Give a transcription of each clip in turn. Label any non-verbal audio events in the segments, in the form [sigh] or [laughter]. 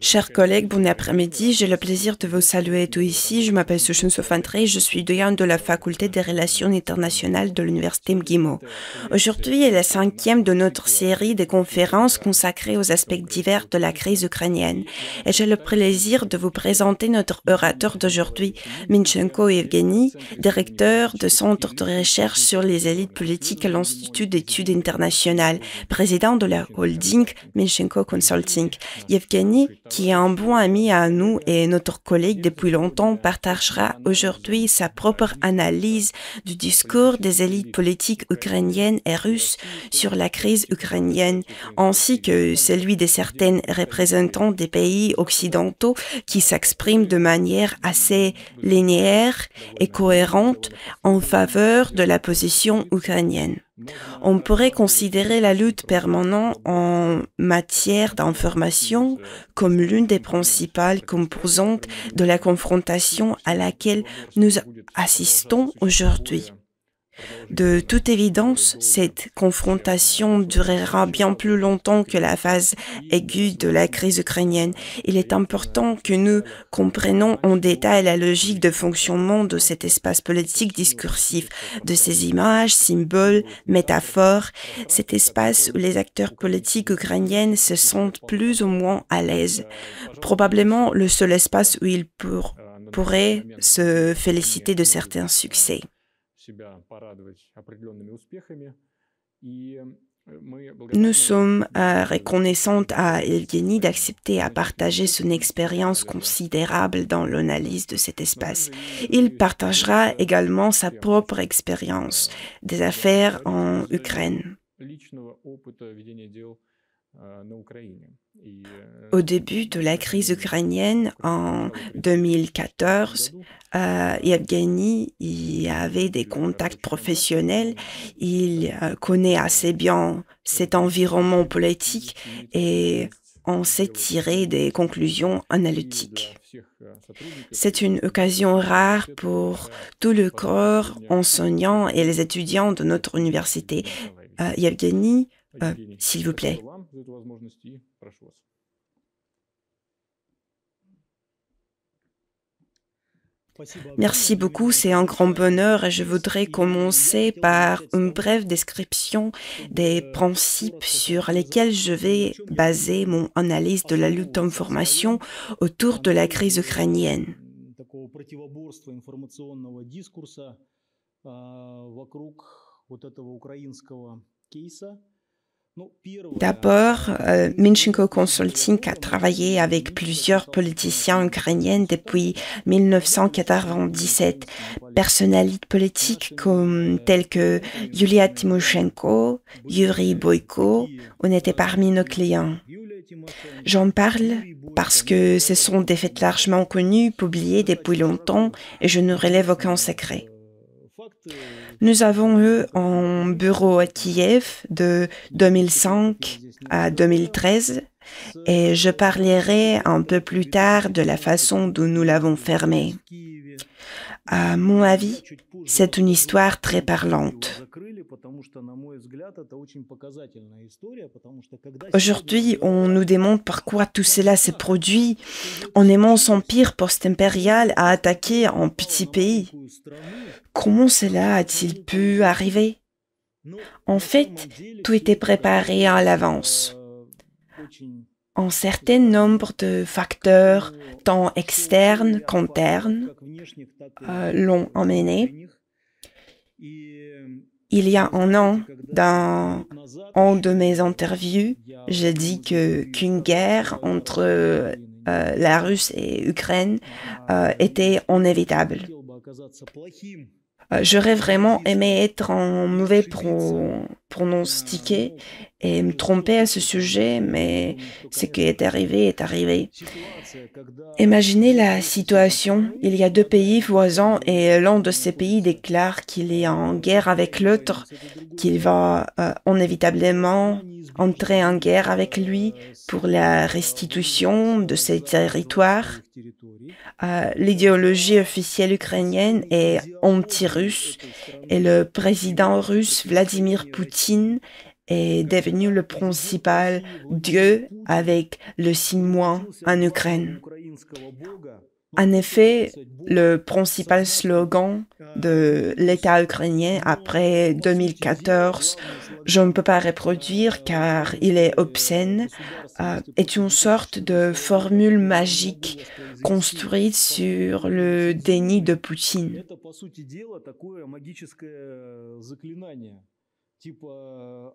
Chers collègues, bon après-midi. J'ai le plaisir de vous saluer tous ici. Je m'appelle Sushin Sofantre et je suis doyen de la faculté des relations internationales de l'université MGIMO. Aujourd'hui est la cinquième de notre série de conférences consacrées aux aspects divers de la crise ukrainienne. Et j'ai le plaisir de vous présenter notre orateur d'aujourd'hui, Minchenko Evgeny, directeur de Centre de recherche sur les élites politiques à l'Institut d'études internationales, président de la holding Minchenko Consulting. Evgeny qui est un bon ami à nous et notre collègue depuis longtemps, partagera aujourd'hui sa propre analyse du discours des élites politiques ukrainiennes et russes sur la crise ukrainienne, ainsi que celui de certaines représentants des pays occidentaux qui s'expriment de manière assez linéaire et cohérente en faveur de la position ukrainienne. On pourrait considérer la lutte permanente en matière d'information comme l'une des principales composantes de la confrontation à laquelle nous assistons aujourd'hui. De toute évidence, cette confrontation durera bien plus longtemps que la phase aiguë de la crise ukrainienne. Il est important que nous comprenions en détail la logique de fonctionnement de cet espace politique discursif, de ces images, symboles, métaphores, cet espace où les acteurs politiques ukrainiens se sentent plus ou moins à l'aise. Probablement le seul espace où ils pourraient se féliciter de certains succès. Э, Nous sommes э, reconnaissants à Evgeny d'accepter à partager son expérience considérable dans l'analyse de cet espace. Il partagera également sa propre expérience des affaires en Ukraine. Э, Au début de la crise ukrainienne en 2014, euh, Yevgeny il avait des contacts professionnels, il euh, connaît assez bien cet environnement politique et on s'est tiré des conclusions analytiques. C'est une occasion rare pour tout le corps enseignant et les étudiants de notre université. Euh, Yevgeny, euh, s'il vous plaît. Merci beaucoup, c'est un grand bonheur et je voudrais commencer par une brève description des principes sur lesquels je vais baser mon analyse de la lutte d'information autour de la crise ukrainienne. Euh, D'abord, euh, Minchenko Consulting a travaillé avec plusieurs politiciens ukrainiens depuis 1997, personnalités politiques comme telles que Yulia Tymoshenko, Yuri Boyko, on était parmi nos clients. J'en parle parce que ce sont des faits largement connus, publiés depuis longtemps, et je ne relève aucun secret. Nous avons eu un bureau à Kiev de 2005 à 2013 et je parlerai un peu plus tard de la façon dont nous l'avons fermé. À mon avis, c'est une histoire très parlante. Aujourd'hui, on nous demande pourquoi tout cela s'est produit en aimant son pire post-impérial à attaquer un petit pays. Comment cela a-t-il pu arriver En fait, tout était préparé à l'avance un certain nombre de facteurs, tant externes qu'internes, euh, l'ont emmené. Il y a un an, dans un de mes interviews, j'ai dit que qu'une guerre entre euh, la Russie et l'Ukraine euh, était inévitable. J'aurais vraiment aimé être en mauvais pro pronostiquer et me tromper à ce sujet, mais ce qui est arrivé est arrivé. Imaginez la situation. Il y a deux pays voisins et l'un de ces pays déclare qu'il est en guerre avec l'autre, qu'il va euh, inévitablement entrer en guerre avec lui pour la restitution de ses territoires. Euh, l'idéologie officielle ukrainienne est anti-russe et le président russe Vladimir Poutine Poutine est devenu le principal dieu avec le moins en Ukraine. En effet, le principal slogan de l'État ukrainien après 2014, je ne peux pas reproduire car il est obscène, euh, est une sorte de formule magique construite sur le déni de Poutine. Э,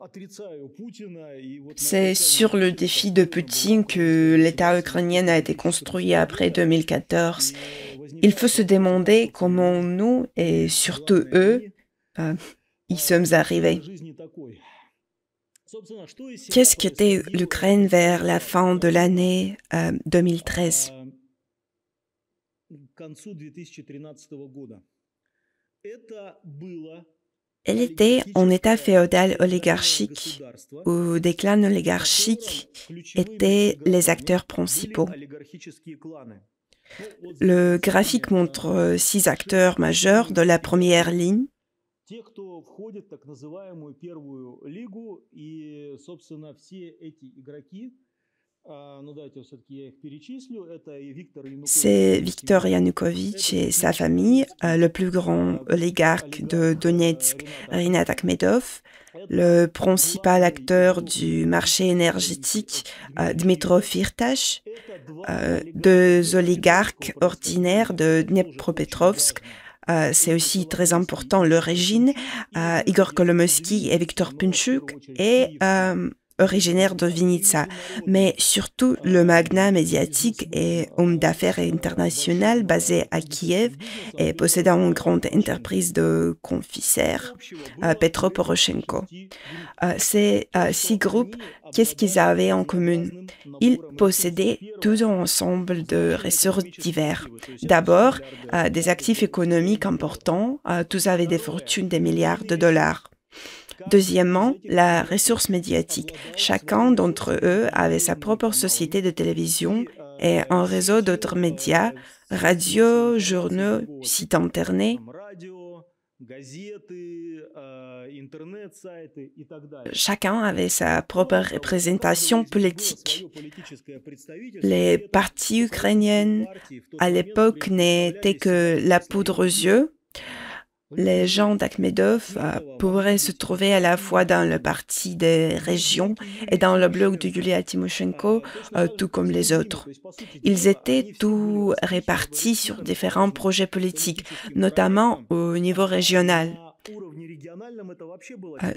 C'est sur le défi de Poutine que l'État ukrainien a été construit après 2014. Il faut se demander comment nous, et surtout eux, euh, y sommes arrivés. Qu'est-ce qu'était l'Ukraine vers la fin de l'année 2013 elle était en état féodal oligarchique, où des clans oligarchiques étaient les acteurs principaux. Le graphique montre euh, six acteurs majeurs de la première ligne. C'est Viktor Yanukovych et sa famille, euh, le plus grand oligarque de э, Donetsk, Rinat Akhmedov, le principal acteur du marché énergétique, euh, Dmitro Firtash, euh, deux oligarques ordinaires de Dnepropetrovsk, c'est aussi très important, le régime, Igor Kolomowski et Viktor Punchuk, et originaire de Vinitsa, mais surtout le magnat médiatique et homme d'affaires international basé à Kiev et possédant une grande entreprise de confissaires, euh, Petro Poroshenko. Euh, ces euh, six groupes, qu'est-ce qu'ils avaient en commun Ils possédaient tout un ensemble de ressources diverses. D'abord, des actifs économiques importants, tous avaient des fortunes des milliards de dollars. Deuxièmement, la ressource médiatique. Chacun d'entre eux avait sa propre société de télévision et un réseau d'autres médias, radio, journaux, sites internet. Chacun avait sa propre représentation politique. Les partis ukrainiens, à l'époque, n'étaient que la poudre aux yeux les gens d'Akhmedov euh, pourraient se trouver à la fois dans le parti des régions et dans le bloc de Yulia Tymoshenko, euh, tout comme les autres. Ils étaient tous répartis sur différents projets politiques, notamment au niveau régional. Euh,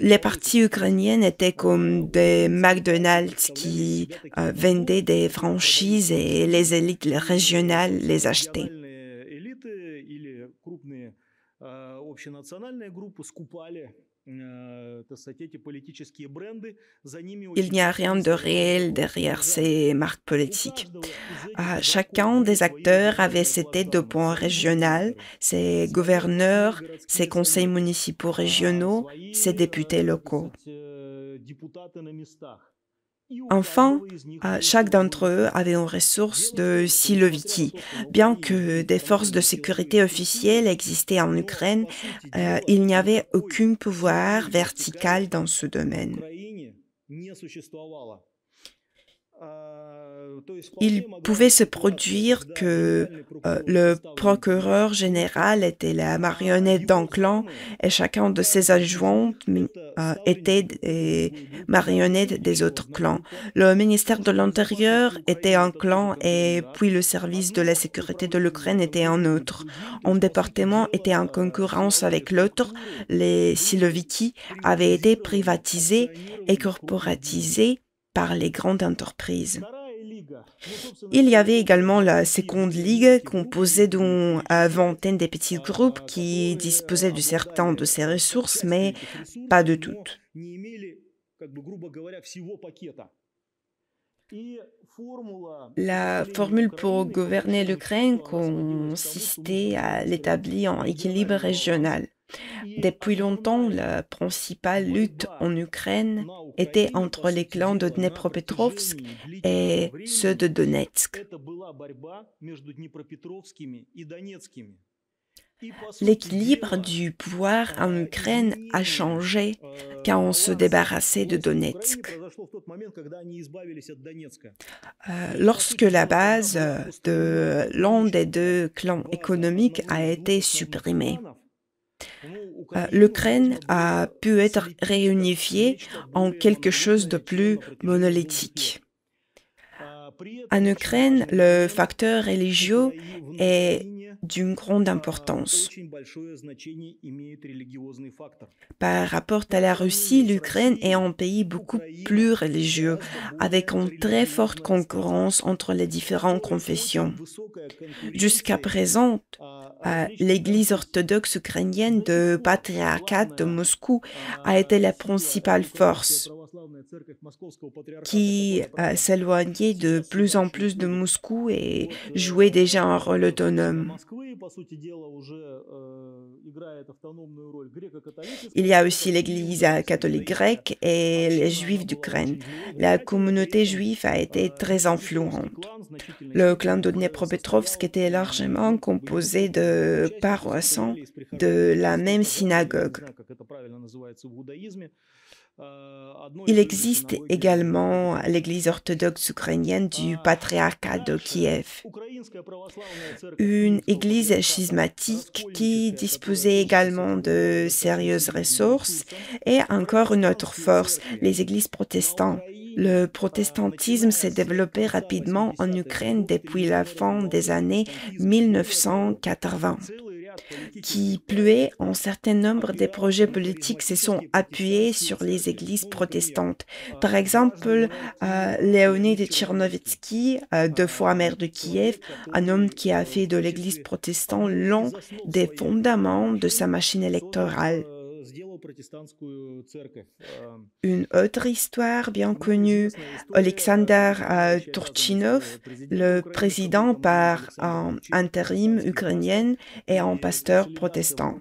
les partis ukrainiennes étaient comme des McDonald's qui vendaient des franchises et les élites régionales les achetaient. Э, э, il n'y a rien de réel derrière ces marques politiques. chacun des acteurs avait ses têtes de points régionales, ses gouverneurs, ses conseils municipaux régionaux, ses э, députés locaux. Enfin, euh, chaque d'entre eux avait une ressource de Siloviki. Bien que des forces de sécurité officielles existaient en Ukraine, euh, il n'y avait aucun pouvoir vertical dans ce domaine il pouvait se produire que euh, le procureur général était la marionnette d'un clan et chacun de ses adjoints mm, euh, était marionnette des autres clans. Le ministère de l'Intérieur était un clan et puis le service de la sécurité de l'Ukraine était un autre. Un département était en concurrence avec l'autre. Les Siloviki avaient été privatisés et corporatisés par les grandes entreprises. Il y avait également la seconde ligue composée d'une vingtaine de petits groupes qui disposaient de certains de ces ressources, mais pas de toutes. La formule pour gouverner l'Ukraine consistait à l'établir en équilibre régional. Depuis longtemps, la principale lutte en Ukraine était entre les clans de Dnepropetrovsk et ceux de Donetsk. L'équilibre du pouvoir en Ukraine a changé quand on se débarrassait de Donetsk. Euh, lorsque la base de l'un des deux clans économiques a été supprimée, euh, L'Ukraine a pu être réunifiée en quelque chose de plus monolithique. En Ukraine, le facteur religieux est d'une grande importance. Par rapport à la Russie, l'Ukraine est un pays beaucoup plus religieux, avec une très forte concurrence entre les différentes confessions. Jusqu'à présent, euh, l'Église orthodoxe ukrainienne de patriarcat de Moscou a été la principale force qui euh, s'éloignait de plus en plus de Moscou et э, jouait déjà un rôle э, autonome. Э, Il y a aussi l'Église catholique grecque et les Juifs d'Ukraine. La communauté juive a été très influente. Le clan de Dnepropetrovsk était largement composé de paroissants de la même synagogue. Euh, Il existe également l'Église orthodoxe ukrainienne du ah, patriarcat de Kiev, une Église schismatique qui disposait également de sérieuses ressources et encore une autre force, les Églises protestantes. Le ah, protestantisme s'est développé rapidement en Ukraine depuis la fin des années 1980 qui pluait en certain nombre des projets politiques se sont appuyés sur les églises protestantes. Par exemple, euh, Léonid Tchernovitsky, euh, deux fois maire de Kiev, un homme qui a fait de l'église protestante l'un des fondements de sa machine électorale. Une autre histoire bien connue, Alexander Turchinov, э, э, э, le président par un intérim ukrainien et un pasteur protestant.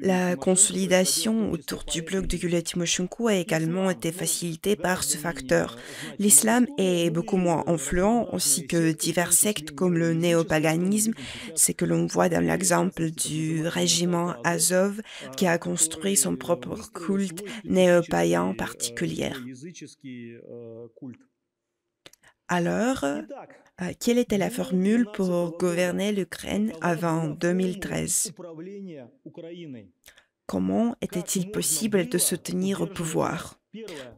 La consolidation autour du bloc de Yulia Tymoshenko a également été facilitée par ce facteur. L'islam est beaucoup moins influent, ainsi que divers sectes comme le néopaganisme, c'est que l'on voit dans l'exemple du régiment Azov qui a construit son propre culte néo-païen euh, э, particulière. Э, Alors, э, quelle était la formule pour gouverner l'Ukraine avant 2013 Comment était-il possible de se tenir au pouvoir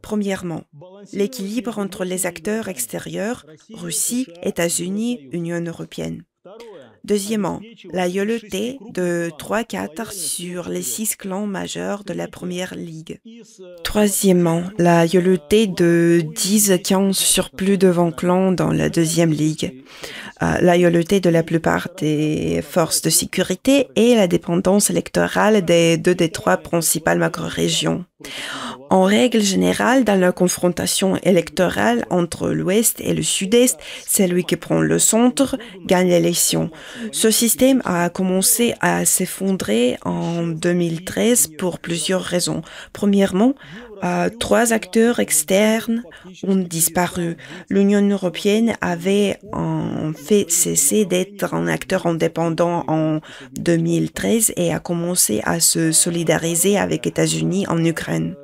Premièrement, l'équilibre entre les acteurs extérieurs, Russie, États-Unis, Union européenne. Deuxièmement, la yelouté de 3-4 sur les 6 clans majeurs de la Première Ligue. Troisièmement, la yelouté de 10-15 sur plus de 20 clans dans la Deuxième Ligue. Euh, la yelouté de la plupart des forces de sécurité et la dépendance électorale des deux des trois principales macro-régions. En règle générale, dans la confrontation électorale entre l'Ouest et le Sud-Est, celui qui prend le centre gagne l'élection. Ce système a commencé à s'effondrer en 2013 pour plusieurs raisons. Premièrement, euh, trois acteurs externes ont disparu. L'Union européenne avait en fait cessé d'être un acteur indépendant en 2013 et a commencé à se solidariser avec les États-Unis en Ukraine.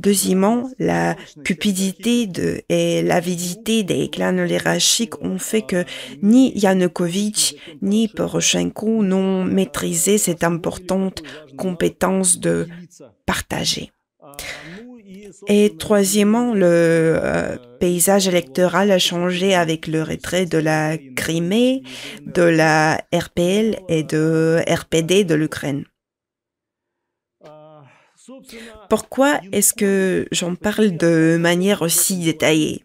Deuxièmement, la cupidité de, et l'avidité des clans oligarchiques ont fait que ni Yanukovych ni Poroshenko n'ont maîtrisé cette importante compétence de partager. Et troisièmement, le euh, paysage électoral a changé avec le retrait de la Crimée, de la RPL et de RPD de l'Ukraine. Pourquoi est-ce que j'en parle de manière aussi détaillée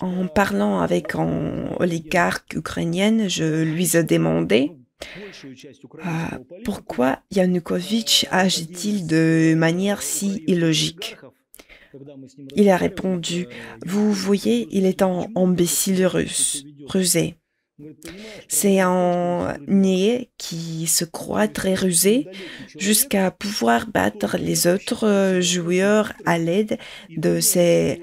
En parlant avec un oligarque ukrainien, je lui ai demandé euh, pourquoi Yanukovych agit-il de manière si illogique. Il a répondu, vous voyez, il est un imbécile russe, rusé. C'est un niais qui se croit très rusé jusqu'à pouvoir battre les autres euh, joueurs à l'aide de ses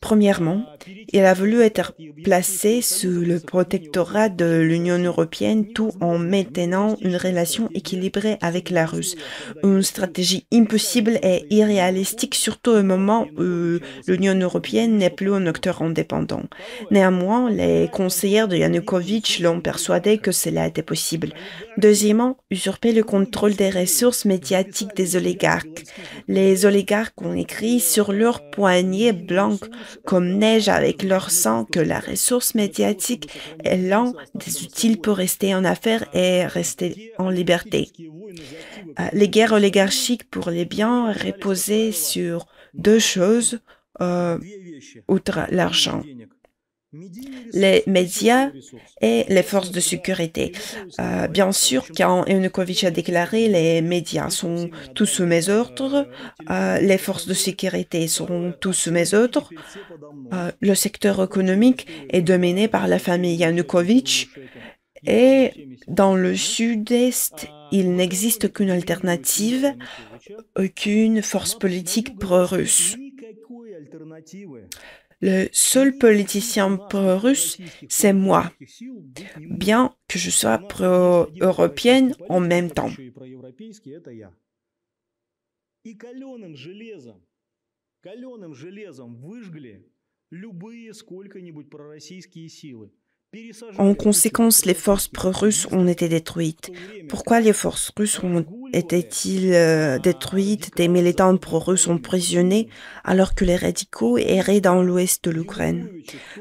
Premièrement, il a voulu être placé sous le protectorat de l'Union européenne tout en maintenant une relation équilibrée avec la Russie. Une stratégie impossible et irréalistique, surtout au moment où l'Union européenne n'est plus un acteur indépendant. Néanmoins, les conseillers de Yanukovych l'ont persuadé que cela était possible. Deuxièmement, usurper le contrôle des ressources médiatiques des oligarques. Les oligarques ont écrit sur leur poignée blanc comme neige avec leur sang que la ressource médiatique est l'un des outils pour rester en affaires et rester en liberté. Euh, les guerres oligarchiques pour les biens reposaient sur deux choses, euh, outre l'argent les médias et les forces de sécurité. Euh, bien sûr, quand Yanukovych a déclaré les médias sont euh, tous sous mes ordres, les forces de sécurité sont tous mes ordres, le secteur économique est euh, dominé par la famille Yanukovych et dans le sud-est, il n'existe aucune alternative, aucune force politique pro-russe. Le seul politicien pro-russe, c'est moi, bien que je sois pro-européenne en même temps. En conséquence, les forces pro russes ont été détruites. Pourquoi les forces russes ont été euh, détruites Des militants pro-russes ont prisonniers alors que les radicaux erraient dans l'ouest de l'Ukraine.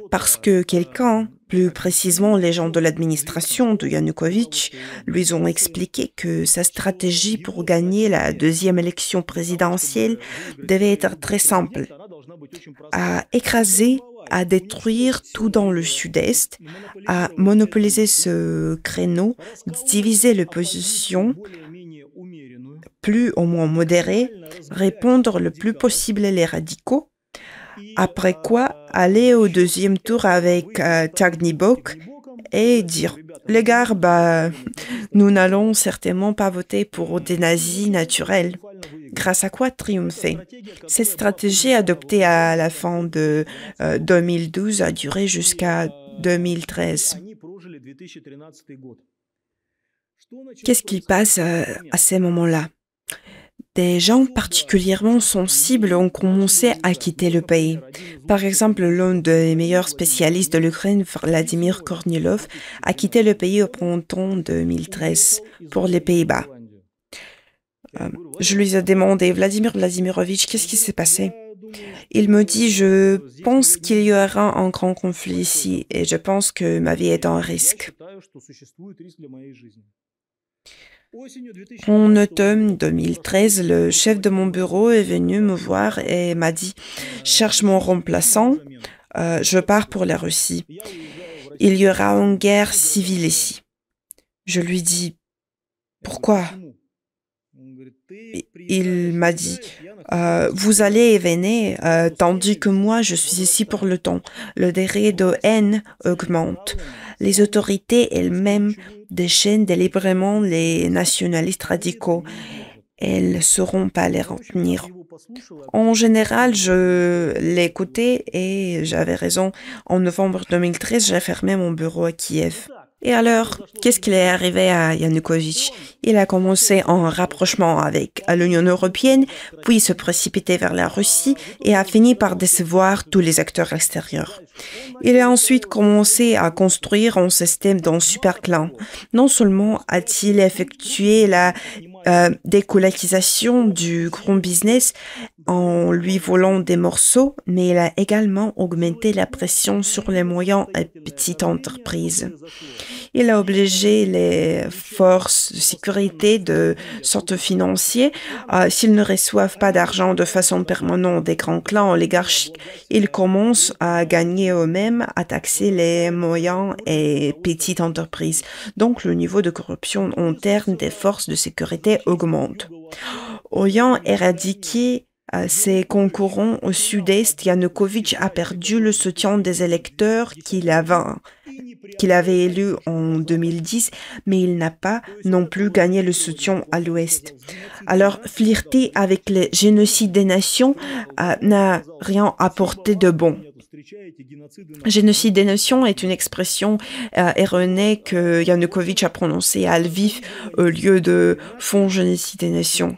Parce que quelqu'un, plus précisément les gens de l'administration de Yanukovych, lui ont expliqué que sa stratégie pour gagner la deuxième élection présidentielle devait être très simple à écraser, à détruire tout dans le sud-est, à monopoliser ce créneau, diviser les positions plus ou moins modérées, répondre le plus possible les radicaux, après quoi aller au deuxième tour avec euh, Tagnibok et dire, les gars, bah, nous n'allons certainement pas voter pour des nazis naturels. Grâce à quoi triompher Cette stratégie adoptée à la fin de 2012 euh, a duré jusqu'à 2013. Qu'est-ce qui passe à, euh, à ces moments-là des gens particulièrement sensibles ont commencé à quitter le pays. Par exemple, l'un des meilleurs spécialistes de l'Ukraine, Vladimir Kornilov, a quitté le pays au printemps 2013 pour les Pays-Bas. Euh, je lui ai demandé, Vladimir Vladimirovitch, qu'est-ce qui s'est passé Il me dit, je pense qu'il y aura un grand conflit ici et je pense que ma vie est en risque. En automne 2013, le chef de mon bureau est venu me voir et m'a dit Cherche mon remplaçant, euh, je pars pour la Russie. Il y aura une guerre civile ici. Je lui dis Pourquoi Il m'a dit euh, Vous allez et euh, tandis que moi je suis ici pour le temps. Le degré de haine augmente les autorités elles-mêmes déchaînent délibérément les nationalistes radicaux. Elles ne sauront pas les retenir. En général, je l'ai écouté et j'avais raison. En novembre 2013, j'ai fermé mon bureau à Kiev. Et alors, qu'est-ce qu'il est arrivé à Yanukovych Il a commencé en rapprochement avec l'Union européenne, puis se précipité vers la Russie et a fini par décevoir tous les acteurs extérieurs. Il a ensuite commencé à construire un système d'un superclin. Non seulement a-t-il effectué la euh, du grand business, en lui volant des morceaux, mais il a également augmenté la pression sur les moyens et petites entreprises. Il a obligé les forces de sécurité de sortes financiers, euh, s'ils ne reçoivent pas d'argent de façon permanente des grands clans oligarchiques, ils commencent à gagner eux-mêmes, à taxer les moyens et petites entreprises. Donc le niveau de corruption interne des forces de sécurité augmente. Ayant éradiqué ses euh, concurrents au sud-est, Yanukovych a perdu le soutien des électeurs qu'il avait, qu'il avait en 2010, mais il n'a pas non plus gagné le soutien à l'ouest. Alors, flirter avec le génocide des nations euh, n'a rien apporté de bon. Génocide des nations est une expression euh, erronée que Yanukovych a prononcée à Lviv au lieu de Fonds génocide des nations.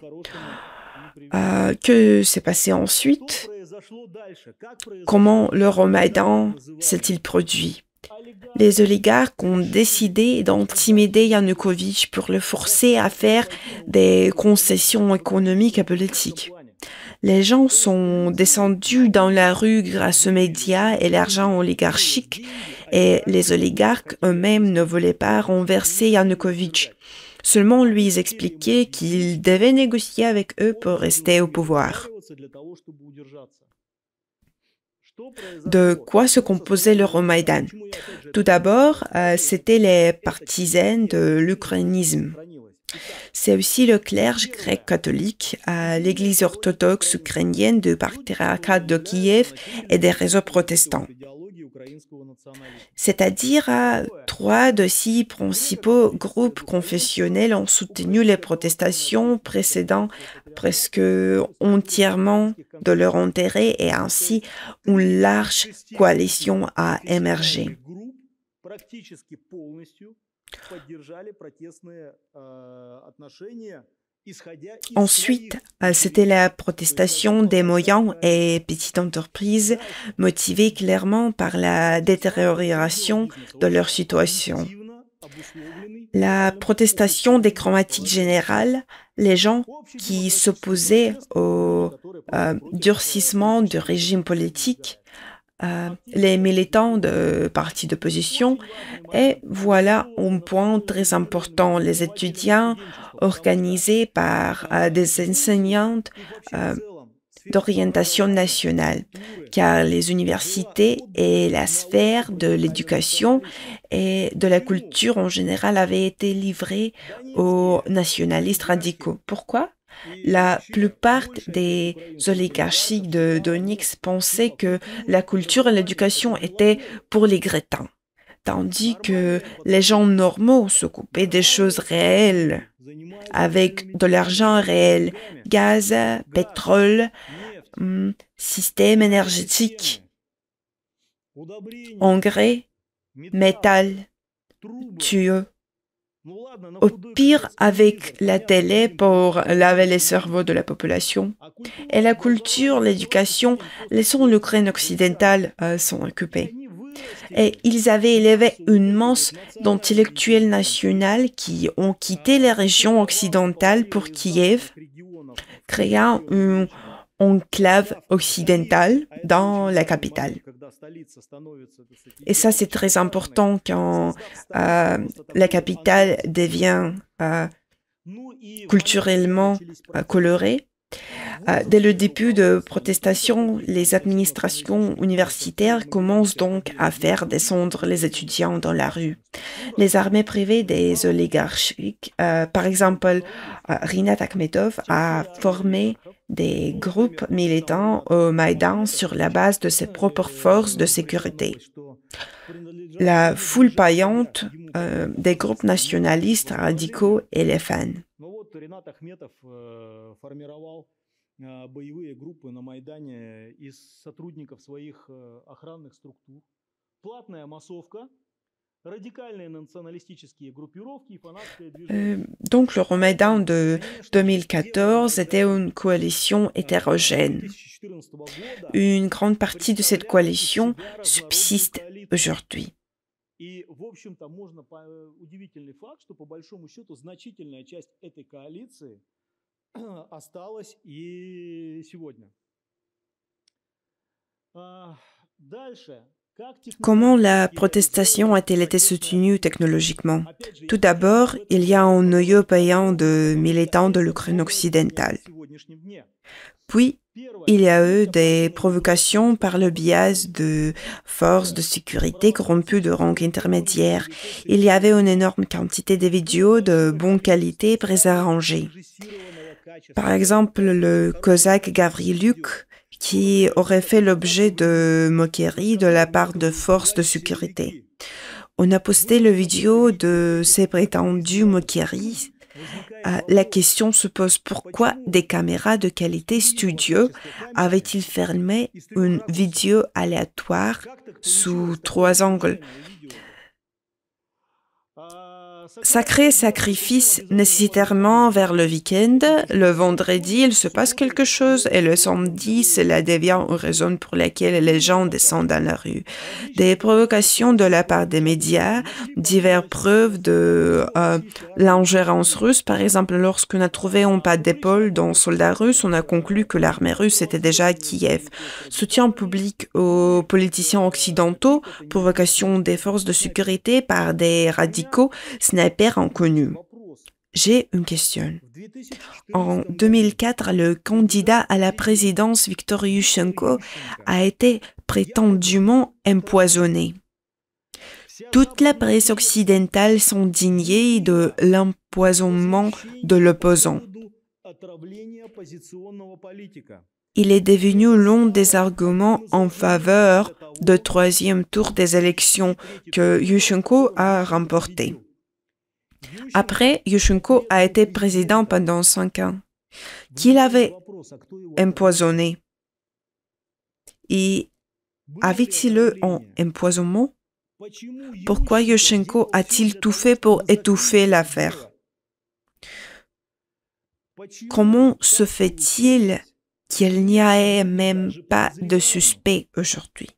Euh, que s'est passé ensuite Comment le Ramadan s'est-il produit Les oligarques ont décidé d'intimider Yanukovych pour le forcer à faire des concessions économiques et politiques. Les gens sont descendus dans la rue grâce aux médias et l'argent oligarchique et les oligarques eux-mêmes ne voulaient pas renverser Yanukovych. Seulement lui expliquait qu'il devait négocier avec eux pour rester au pouvoir. De quoi se composait Romaïdan? Tout d'abord, euh, c'était les partisans de l'ukrainisme. C'est aussi le clergé grec catholique, euh, l'Église orthodoxe ukrainienne de patriarcat de Kiev et des réseaux protestants. C'est-à-dire euh, trois de six principaux groupes confessionnels ont soutenu les protestations précédant presque entièrement de leur intérêt et ainsi une large coalition a émergé. Э, Ensuite, euh, c'était la protestation des moyens et petites entreprises motivées clairement par la détérioration de leur situation. La protestation des chromatiques générales, les gens qui s'opposaient au euh, durcissement du régime politique, euh, les militants de partis d'opposition. Et voilà un point très important. Les étudiants organisés par euh, des enseignantes euh, d'orientation nationale, car les universités et la sphère de l'éducation et de la culture en général avaient été livrées aux nationalistes radicaux. Pourquoi la plupart des oligarchies de Donix pensaient que la culture et l'éducation étaient pour les grétins, tandis que les gens normaux se coupaient des choses réelles, avec de l'argent réel, gaz, pétrole, hum, système énergétique, engrais, métal, tuyaux au pire avec la télé pour laver les cerveaux de la population. Et la culture, l'éducation, laissons l'Ukraine occidentale s'en occuper. Et ils avaient élevé une masse d'intellectuels nationaux qui ont quitté les régions occidentales pour Kiev, créant une enclave occidentale dans la capitale. Et ça, c'est très important quand euh, la capitale devient euh, culturellement euh, colorée. dès le début de protestation, les administrations universitaires commencent donc à faire descendre les étudiants dans la rue. Les armées privées des oligarchiques, par exemple, Rinat Akhmetov a formé des groupes militants au Maïdan sur la base de ses propres forces de sécurité. La foule paillante euh, des groupes nationalistes radicaux et les fans. Э, donc le remède de 2014 était une coalition hétérogène. Une grande partie de cette coalition subsiste aujourd'hui. [clears throat] Comment la protestation a-t-elle été soutenue technologiquement Tout d'abord, il y a un noyau payant de militants de l'Ukraine occidentale. Puis, il y a eu des provocations par le biais de forces de sécurité corrompues de rang intermédiaire. Il y avait une énorme quantité de vidéos de bonne qualité présarrangées. Par exemple, le Cosaque Gavriluk qui aurait fait l'objet de moqueries de la part de forces de sécurité. On a posté le vidéo de ces prétendus moqueries. Euh, la question se pose pourquoi des caméras de qualité studio avaient-ils fermé une vidéo aléatoire sous trois angles sacré sacrifice nécessairement vers le week-end. Le vendredi, il se passe quelque chose et le samedi, cela devient une raison pour laquelle les gens descendent dans la rue. Des provocations de la part des médias, diverses preuves de euh, l'ingérence russe. Par exemple, lorsqu'on a trouvé un pas d'épaule dans soldats russes, on a conclu que l'armée russe était déjà à Kiev. Soutien public aux politiciens occidentaux, provocation des forces de sécurité par des radicaux, snipers inconnu J'ai une question. En 2004, le candidat à la présidence Viktor Yushchenko a été prétendument empoisonné. Toute la presse occidentale indignée de l'empoisonnement de l'opposant. Il est devenu l'un des arguments en faveur du troisième tour des élections que Yushchenko a remporté. Après, Yushchenko a été président pendant cinq ans. Qui l'avait empoisonné Et avait-il un empoisonnement Pourquoi Yushchenko a-t-il tout fait pour étouffer l'affaire Comment se fait-il qu'il n'y ait même pas de suspect aujourd'hui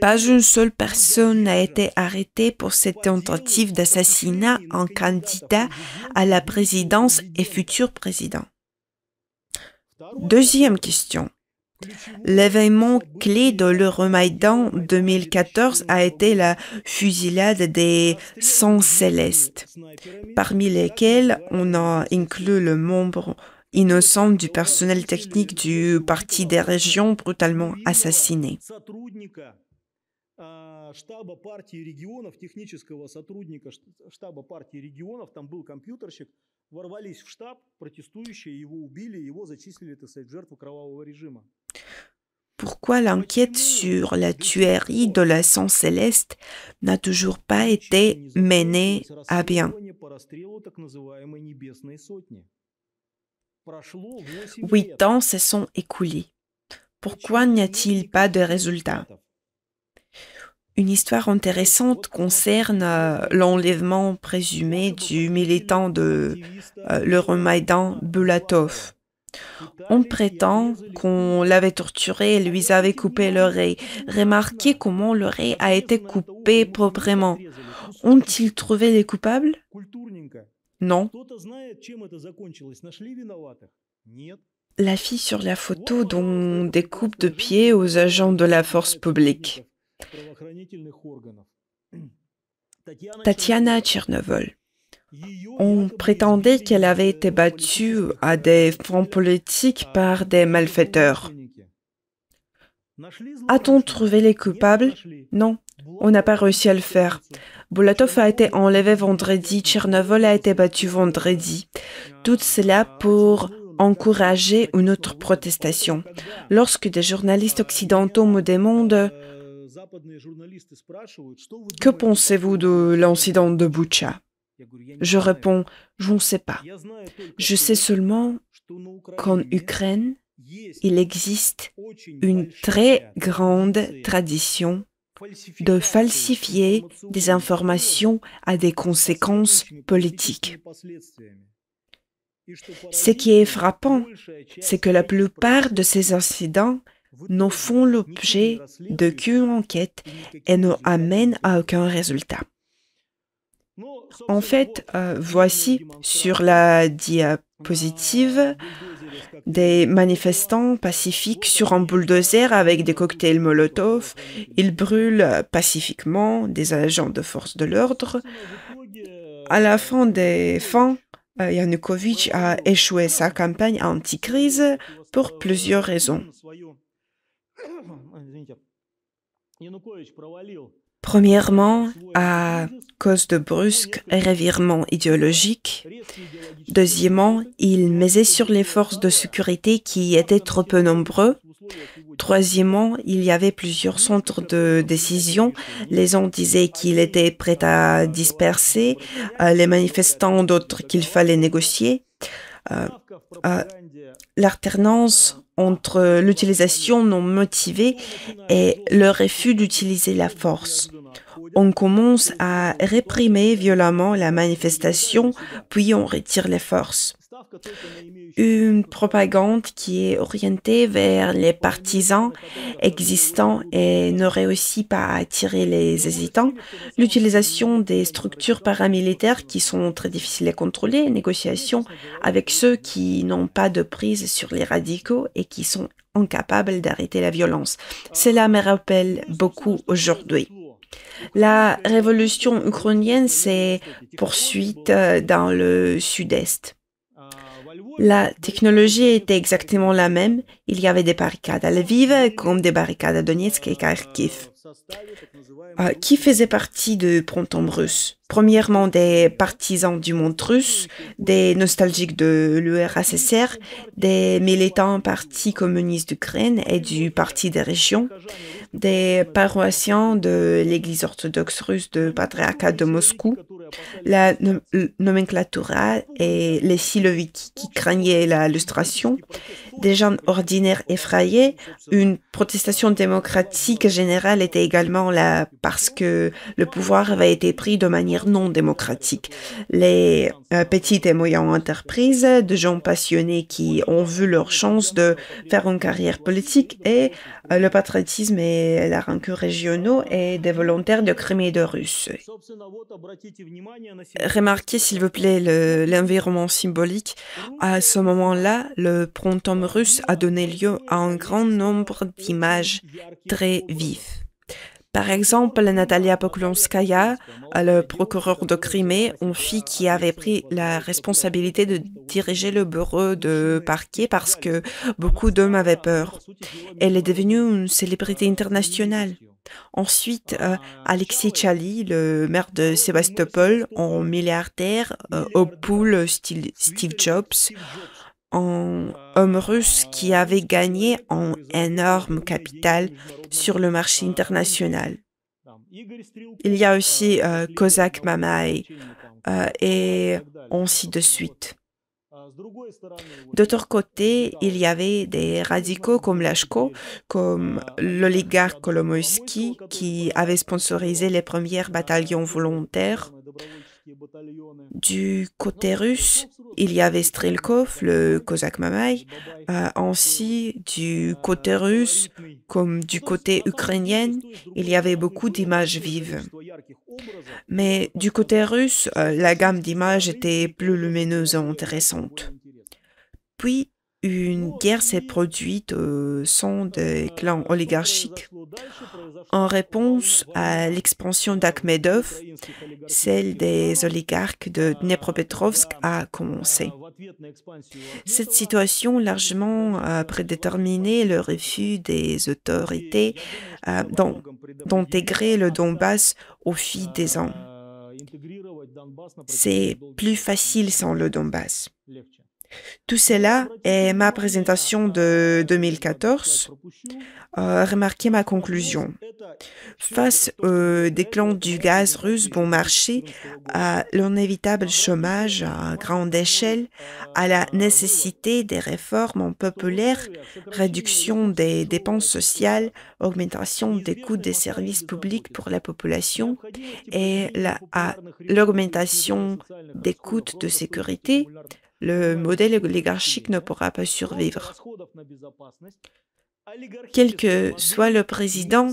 pas une seule personne n'a été arrêtée pour cette tentative d'assassinat en candidat à la présidence et futur président. Deuxième question. L'événement clé de l'Euromaïdan 2014 a été la fusillade des 100 célestes, parmi lesquels on a inclus le membre Innocent du personnel technique du Parti des régions brutalement assassiné. Pourquoi l'enquête sur la tuerie de la Céleste n'a toujours pas été menée à bien? Huit ans se sont écoulés. Pourquoi n'y a-t-il pas de résultats Une histoire intéressante concerne euh, l'enlèvement présumé du militant de l'Euromaidan, le Bulatov. On prétend qu'on l'avait torturé et lui avait coupé l'oreille. Remarquez comment l'oreille a été coupée proprement. Ont-ils trouvé les coupables non. La fille sur la photo dont des coupes de pied aux agents de la force publique. Tatiana [clears throat] Tchernovol. On prétendait qu'elle avait été battue à des fronts politiques par des malfaiteurs. A-t-on trouvé les coupables Non, on n'a pas réussi à le faire. Bolatov a été enlevé vendredi, Tchernobyl a été battu vendredi. Tout cela pour encourager une autre protestation. Lorsque des journalistes э, occidentaux me demandent э, que pensez-vous de l'incident de Boucha Je réponds, je ne sais pas. Je sais seulement qu'en Ukraine, il existe une très grande tradition de falsifier des informations à des conséquences politiques. Ce qui est frappant, c'est que la plupart de ces incidents ne font l'objet d'aucune enquête et ne amènent à aucun résultat. En fait, euh, voici sur la diapositive des manifestants pacifiques sur un bulldozer avec des cocktails Molotov. Ils brûlent pacifiquement des agents de force de l'ordre. À la fin des fins, euh, Yanukovych a échoué sa campagne anti-crise pour plusieurs raisons. Premièrement, à cause de brusques révirements idéologiques. Deuxièmement, il misait sur les forces de sécurité qui étaient trop peu nombreux. Troisièmement, il y avait plusieurs centres de décision. Les uns disaient qu'ils étaient prêts à disperser, euh, les manifestants d'autres qu'il fallait négocier. Euh, euh, l'alternance entre l'utilisation non motivée et le refus d'utiliser la force on commence à réprimer violemment la manifestation, puis on retire les forces. Une propagande qui est orientée vers les partisans existants et ne réussit pas à attirer les hésitants. L'utilisation des structures paramilitaires qui sont très difficiles à contrôler, négociation avec ceux qui n'ont pas de prise sur les radicaux et qui sont incapables d'arrêter la violence. Cela me rappelle beaucoup aujourd'hui. La révolution ukrainienne s'est poursuite euh, dans le sud-est. La technologie était exactement la même il y avait des barricades à Lviv comme des barricades à Donetsk et Kharkiv, euh, qui faisaient partie du printemps russe. Premièrement, des partisans du monde russe, des nostalgiques de l'URSSR, des militants parti communiste d'Ukraine et du Parti des régions, des paroissiens de l'Église orthodoxe russe de Patriarcat de Moscou, la nomenclatura et les Siloviki qui craignaient la lustration, des gens ordinaires effrayé, une protestation démocratique générale était également là parce que le pouvoir avait été pris de manière non démocratique. Les euh, petites et moyennes entreprises, de gens passionnés qui ont vu leur chance de faire une carrière politique et euh, le patriotisme et la rancœur régionaux et des volontaires de Crimée et de Russes. Remarquez s'il vous plaît l'environnement symbolique. À ce moment-là, le printemps russe a donné lieu à un grand nombre d'images très vives. Par exemple, Natalia Poklonskaya, le procureur de Crimée, une fille qui avait pris la responsabilité de diriger le bureau de parquet parce que beaucoup d'hommes avaient peur. Elle est devenue une célébrité internationale. Ensuite, Alexei euh, Alexis Chali, le maire de Sébastopol, en milliardaire euh, au pool Steve Jobs, un homme russe qui avait gagné un énorme capital sur le marché international. Il y a aussi euh, Kozak Mamaï euh, et ainsi de suite. D'autre côté, il y avait des radicaux comme Lashko, comme l'oligarque Kolomoïski, qui avait sponsorisé les premiers bataillons volontaires du côté russe, il y avait Strelkov, le Cosaque Mamaï, ainsi du э, côté russe comme du côté ukrainien, il y avait beaucoup d'images vives. Mais du côté russe, euh, la gamme d'images était plus lumineuse et intéressante. Puis, une guerre s'est produite au euh, sein des clans oligarchiques. En réponse à l'expansion d'Akhmedov, celle des oligarques de Dnepropetrovsk a commencé. Cette situation largement a euh, prédéterminé le refus des autorités euh, d'intégrer le Donbass au fil des ans. C'est plus facile sans le Donbass. Tout cela est ma présentation de 2014. Euh, remarquez ma conclusion. Face au déclin du gaz russe bon marché, à l'inévitable chômage à grande échelle, à la nécessité des réformes populaires, réduction des dépenses sociales, augmentation des coûts des services publics pour la population et l'augmentation des coûts de sécurité, le modèle oligarchique ne pourra pas survivre. Quel que soit le président,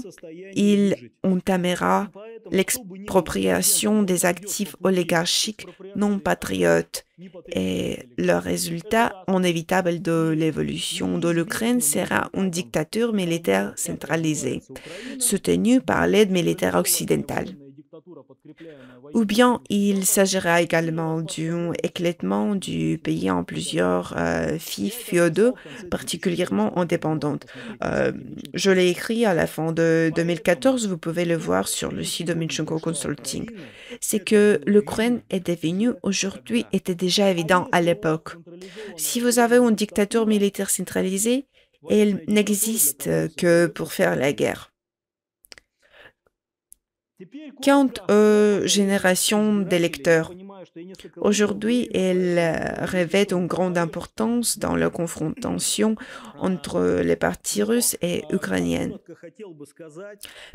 il entamera l'expropriation des actifs oligarchiques non patriotes et le résultat inévitable de l'évolution de l'Ukraine sera une dictature militaire centralisée, soutenue par l'aide militaire occidentale. Ou bien il s'agira également d'un éclatement du pays en plusieurs euh, fiefs, féodaux, particulièrement indépendantes. Euh, je l'ai écrit à la fin de 2014, vous pouvez le voir sur le site de Minchenko Consulting. C'est que l'Ukraine est devenue aujourd'hui, était déjà évident à l'époque. Si vous avez une dictature militaire centralisée, elle n'existe que pour faire la guerre. Quant aux générations d'électeurs. Aujourd'hui, elles revêtent une grande importance dans la confrontation entre les partis russes et ukrainiennes.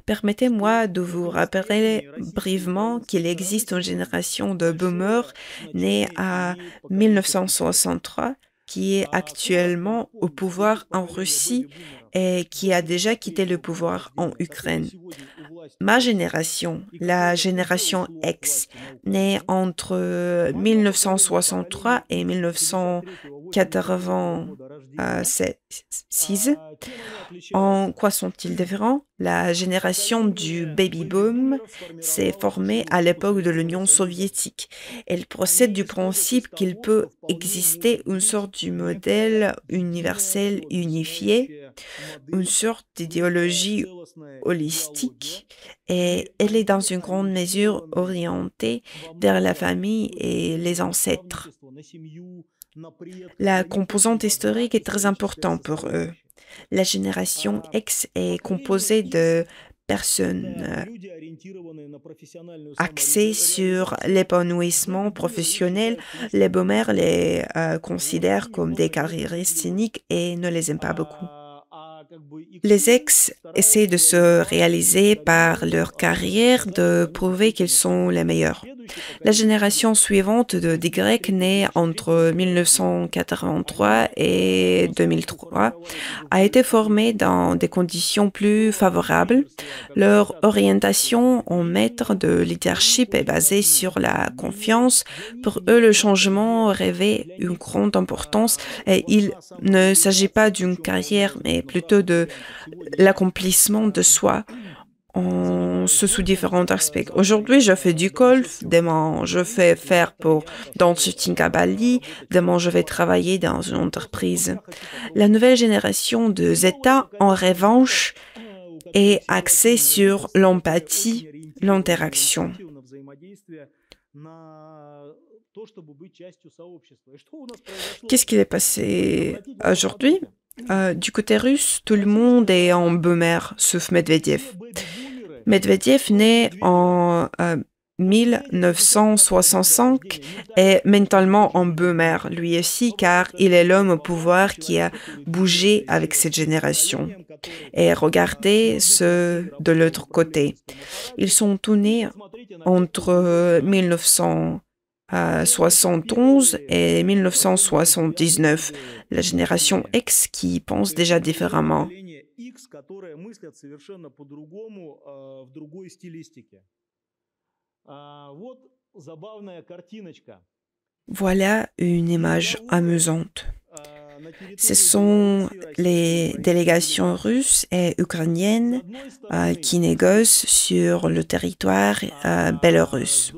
Permettez-moi de vous rappeler brièvement qu'il existe une génération de boomers née en 1963 qui est actuellement au pouvoir en Russie et qui a déjà quitté le pouvoir en Ukraine. Ma génération, la génération X, née entre 1963 euh, et 1990. 86. En quoi sont-ils différents La génération du baby-boom s'est formée à l'époque de l'Union soviétique. Elle procède du principe qu'il peut exister une sorte de modèle universel unifié, une sorte d'idéologie holistique, et elle est dans une grande mesure orientée vers la famille et les ancêtres. La composante historique est très importante pour eux. La génération X est composée de personnes euh, axées sur l'épanouissement professionnel, les boomers les euh, considèrent comme des carriéristes cyniques et ne les aiment pas beaucoup. Les ex essaient de se réaliser par leur carrière, de prouver qu'ils sont les meilleurs. La génération suivante de, des Grecs née entre 1983 et 2003 a été formée dans des conditions plus favorables. Leur orientation en maître de leadership est basée sur la confiance. Pour eux, le changement rêvait une grande importance et il ne s'agit pas d'une carrière, mais plutôt de l'accomplissement de soi on se sous différents aspects. Aujourd'hui, je fais du golf, demain, je fais faire pour dans à Bali, demain, je vais travailler dans une entreprise. La nouvelle génération de Zeta, en revanche, est axée sur l'empathie, l'interaction. Qu'est-ce qui est passé aujourd'hui euh, Du côté russe, tout le monde est en boomer, sauf Medvedev. Medvedev né en 1965 euh, est mentalement en boomer, lui aussi, car il est l'homme au pouvoir qui a bougé avec cette génération. Et regardez ceux de l'autre côté. Ils sont tous nés entre 1971 euh, et 1979, la génération ex qui pense déjà différemment. Э, э, voilà une image amusante. Э, Ce sont les délégations russes et ukrainiennes qui négocient sur le territoire belorusse.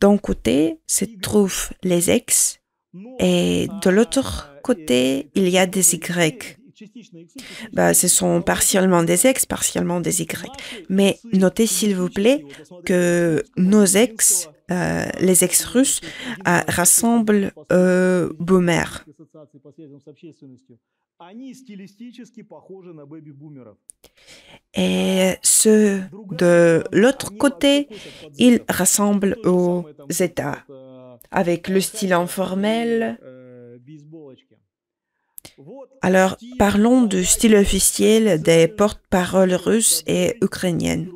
D'un côté se trouvent les ex et de l'autre côté il y a des Y. Bah, ce sont partiellement des ex, partiellement des y. Mais notez s'il vous plaît que nos ex, euh, les ex russes, euh, rassemblent euh, Et ceux de l'autre côté, ils rassemblent aux États avec le style informel. Alors, parlons du style officiel des porte-paroles russes et ukrainiennes.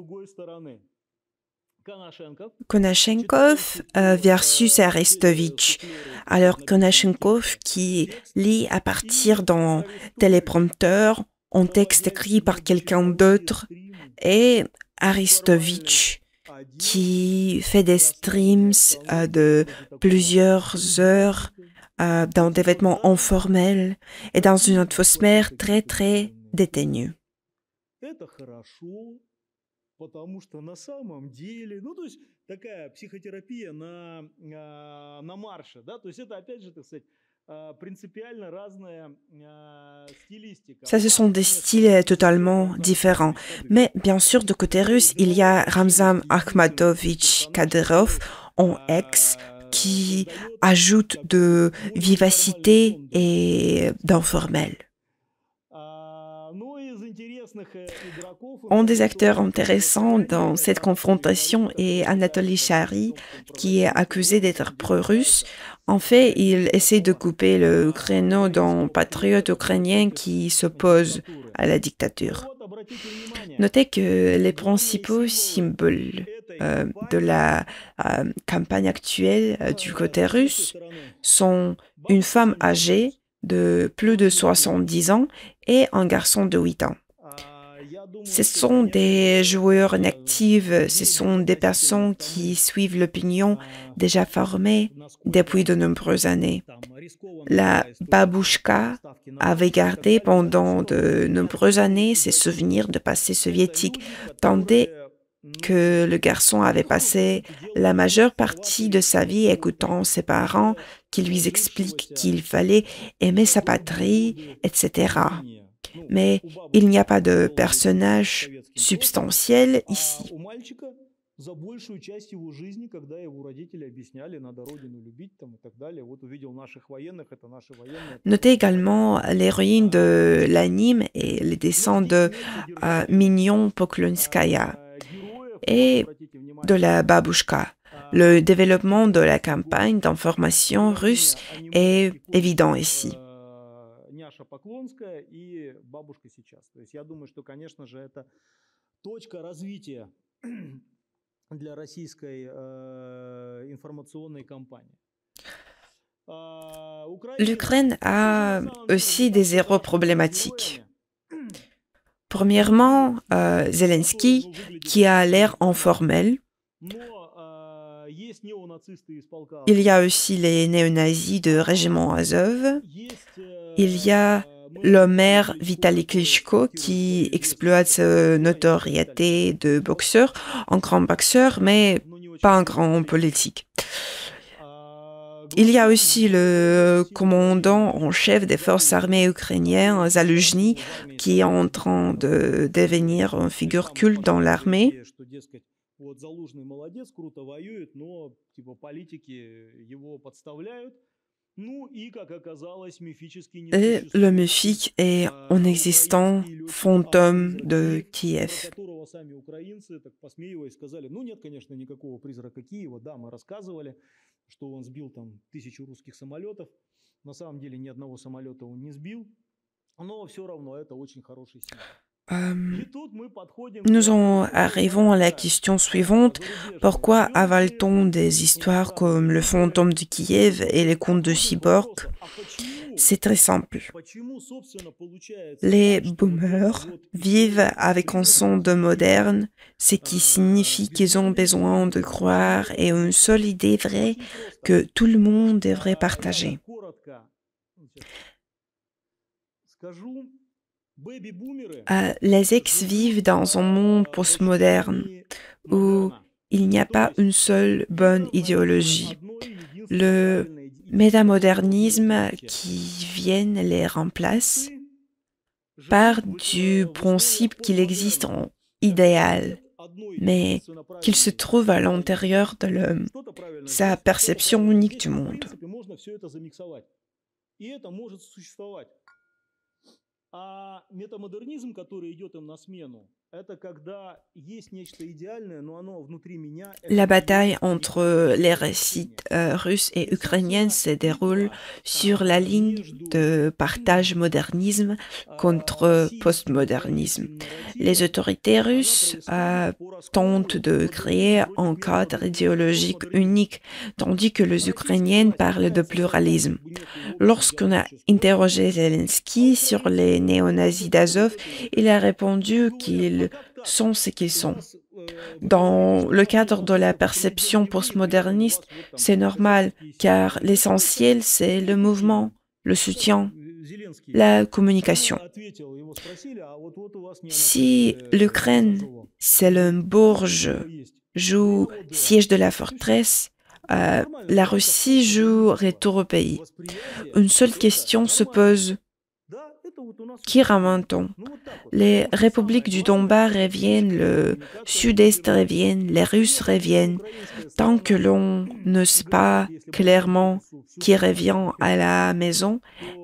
Konashenkov euh, versus Aristovitch. Alors, Konashenkov qui lit à partir d'un téléprompteur un texte écrit par quelqu'un d'autre et Aristovitch qui fait des streams euh, de plusieurs heures euh, dans des vêtements informels et dans une atmosphère très, très déteignue. Ça, ce sont des styles totalement différents. Mais bien sûr, de côté russe, il y a Ramzan Akhmadovich Kadyrov en ex, qui ajoute de vivacité et d'informel. Un des acteurs intéressants dans cette confrontation est Anatoly Shari, qui est accusé d'être pro-russe. En fait, il essaie de couper le créneau d'un patriote ukrainien qui s'oppose à la dictature. Notez que les principaux symboles euh, de la euh, campagne actuelle euh, du côté russe sont une femme âgée de plus de 70 ans et un garçon de 8 ans. Ce sont des joueurs inactifs, ce sont des personnes qui suivent l'opinion déjà formée depuis de nombreuses années. La babouchka avait gardé pendant de nombreuses années ses souvenirs de passé soviétique, tendait que le garçon avait passé la majeure partie de sa vie écoutant ses parents qui lui expliquent qu'il fallait aimer sa patrie, etc. Mais il n'y a pas de personnage substantiel ici. Notez également l'héroïne de l'anime et les dessins de euh, Mignon Poklonskaya et de la babouchka. Le développement de la campagne d'information russe est évident ici. L'Ukraine a aussi des zéros problématiques. Premièrement, euh, Zelensky, qui a l'air informel. Il y a aussi les néo-nazis de Régiment Azov. Il y a le maire Vitaly Klitschko qui exploite sa euh, notoriété de boxeur, un grand boxeur, mais pas un grand politique. Il y a aussi le commandant en chef des forces armées ukrainiennes, Zaluzhny, qui est en train de devenir une figure culte dans l'armée. Et le mythique est en existant fantôme de Kiev что он сбил там тысячу русских самолетов. На самом деле ни одного самолета он не сбил, но все равно это очень хороший сигнал. Euh, nous en arrivons à la question suivante. Pourquoi avale-t-on des histoires comme le fantôme de Kiev et les contes de Cyborg c'est très simple. Les boomers vivent avec un son de moderne, ce qui euh, signifie qu'ils ont besoin de croire et une seule idée vraie que tout le monde devrait partager. les ex vivent dans un monde postmoderne où il n'y a pas une seule bonne idéologie métamodernisme qui viennent les remplace par du principe qu'il existe en idéal, mais qu'il se trouve à l'intérieur de l'homme, sa perception unique du monde. La bataille entre les récits euh, russes et ukrainiennes se déroule sur la ligne de partage modernisme contre postmodernisme. Les autorités russes euh, tentent de créer un cadre idéologique unique, tandis que les Ukrainiennes parlent de pluralisme. Lorsqu'on a interrogé Zelensky sur les néo-nazis d'Azov, il a répondu qu'il sont ce qu'ils sont. Dans le cadre de la perception postmoderniste, c'est normal, car l'essentiel, c'est le mouvement, le soutien, la communication. Si l'Ukraine, c'est le Bourge, joue siège de la forteresse, euh, la Russie joue retour au pays. Une seule question se pose. Qui ramène-t-on Les républiques du Donbass reviennent, le sud-est reviennent, les Russes reviennent, tant que l'on ne sait pas clairement qui revient à la maison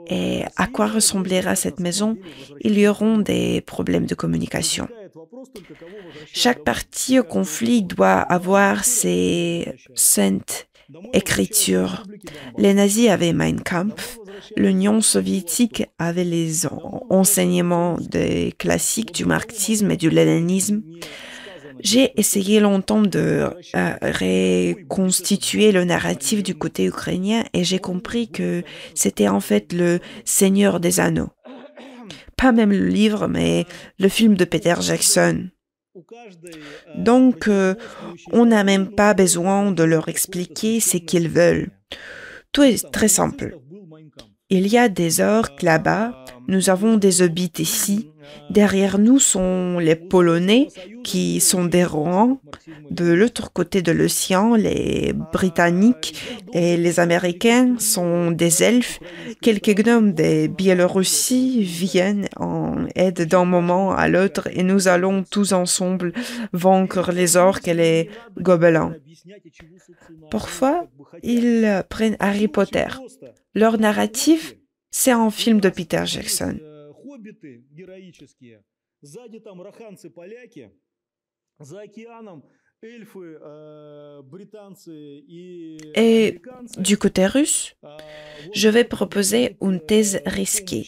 et à quoi ressemblera cette maison, il y aura des problèmes de communication. Chaque partie au conflit doit avoir ses saintes écritures. Les nazis avaient Mein Kampf, l'Union soviétique avait les enseignements des classiques du marxisme et du léninisme. J'ai essayé longtemps de euh, reconstituer le narratif du côté ukrainien et j'ai compris que c'était en fait le Seigneur des Anneaux. Pas même le livre, mais le film de Peter Jackson. Donc, euh, on n'a même pas besoin de leur expliquer ce qu'ils veulent. Tout est très simple. Il y a des orques là-bas, nous avons des hobbits ici, Derrière nous sont les Polonais qui sont des Rouen. De l'autre côté de l'océan, les Britanniques et les Américains sont des Elfes. Quelques gnomes des Biélorussie viennent en aide d'un moment à l'autre et nous allons tous ensemble vaincre les orques et les gobelins. Parfois, ils prennent Harry Potter. Leur narratif, c'est un film de Peter Jackson et... et э, э, du côté russe, je vais proposer une э, thèse risquée.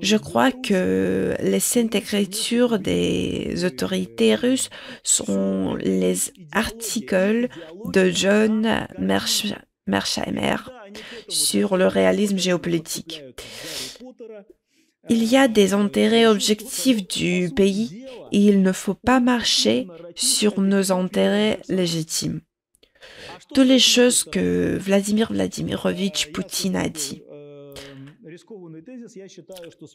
Je crois que les saintes écritures des autorités russes sont les articles de John Mersheimer sur le réalisme géopolitique. Il y a des intérêts objectifs du pays et il ne faut pas marcher sur nos intérêts légitimes. Toutes les choses que Vladimir Vladimirovitch Poutine a dit.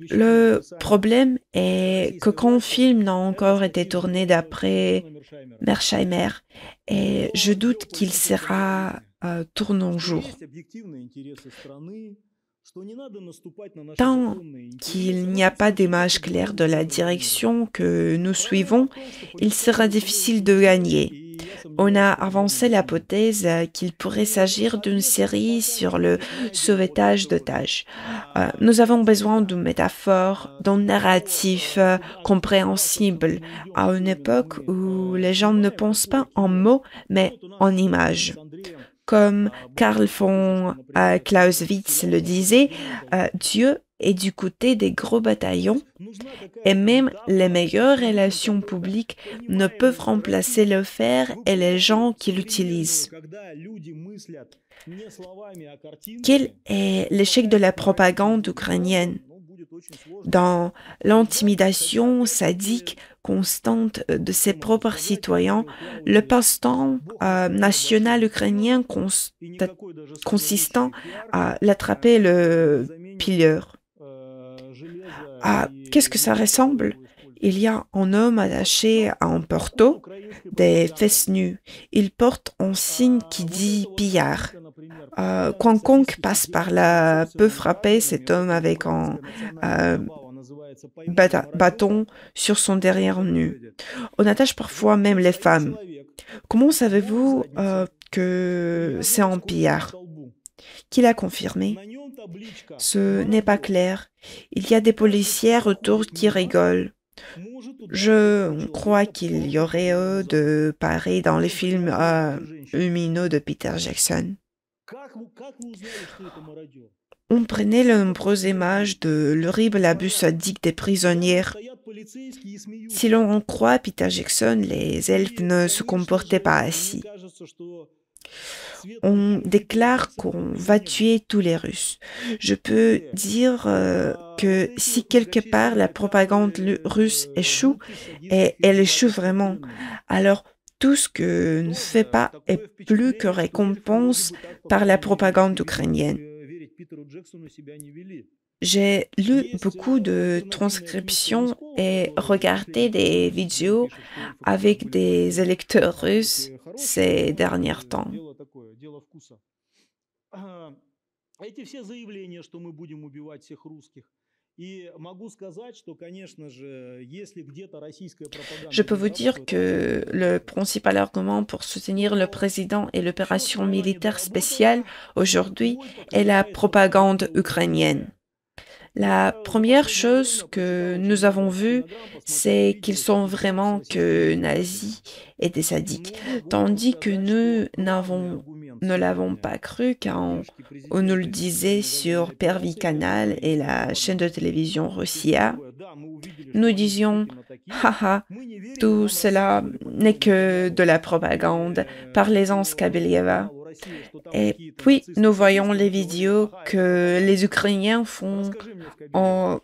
Le problème est que quand film n'a encore été tourné d'après Mersheimer, et je doute qu'il sera euh, tourné un jour. Tant qu'il n'y a pas d'image claire de la direction que nous suivons, il sera difficile de gagner. On a avancé l'hypothèse qu'il pourrait s'agir d'une série sur le sauvetage d'otages. Euh, nous avons besoin d'une métaphore, d'un narratif euh, compréhensible à une époque où les gens ne pensent pas en mots mais en images. Comme Karl von Clausewitz euh, le disait, euh, Dieu est du côté des gros bataillons et même les meilleures relations publiques ne peuvent remplacer le fer et les gens qui l'utilisent. Quel est l'échec de la propagande ukrainienne dans l'intimidation sadique constante euh, de ses propres citoyens, le passe-temps euh, national ukrainien consistant à l'attraper le pilleur. Ah, qu'est-ce que ça ressemble Il y a un homme attaché à un porto, des fesses nues. Il porte un signe qui dit pillard. Quand euh, quiconque passe par là peut frapper cet homme avec un bâton sur son derrière nu. On oh, attache parfois même les femmes. Comment savez-vous euh, que c'est en pillard Qui l'a confirmé Ce n'est pas clair. Il y a des policières autour qui rigolent. Je crois qu'il y aurait euh, de Paris dans les films euh, de Peter Jackson. On prenait les nombreuses images de l'horrible abus sadique des prisonnières. Si l'on en croit Peter Jackson, les elfes ne se comportaient pas ainsi. On déclare qu'on va tuer tous les Russes. Je peux dire euh, que si quelque part la propagande russe échoue, et elle échoue vraiment, alors tout ce que ne fait pas est plus que récompense par la propagande ukrainienne. J'ai lu beaucoup de transcriptions et regardé des vidéos avec des électeurs russes ces derniers temps. [clears throat] Je peux vous dire que le principal argument pour soutenir le président et l'opération militaire spéciale aujourd'hui est la propagande ukrainienne. La première chose que nous avons vue, c'est qu'ils sont vraiment que nazis et des sadiques, tandis que nous n'avons ne l'avons pas cru quand on, nous le disait sur Pervi Canal et la chaîne de télévision Russia. Nous disions Haha, tout cela n'est que de la propagande, parlez-en Skabelieva. Et puis, nous voyons les vidéos que les Ukrainiens font en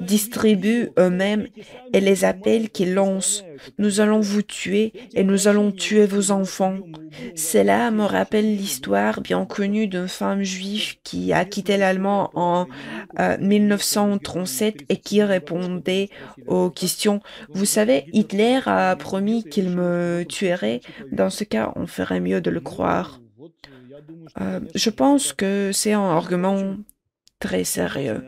distribuent eux-mêmes et les appels qu'ils lancent. Nous allons vous tuer et nous allons tuer vos enfants. Cela me rappelle l'histoire bien connue d'une femme juive qui a quitté l'allemand en 1937 euh, et qui répondait aux questions. Vous savez, Hitler a promis qu'il me tuerait. Dans ce cas, on ferait mieux de le croire. Euh, je pense que c'est un argument très sérieux.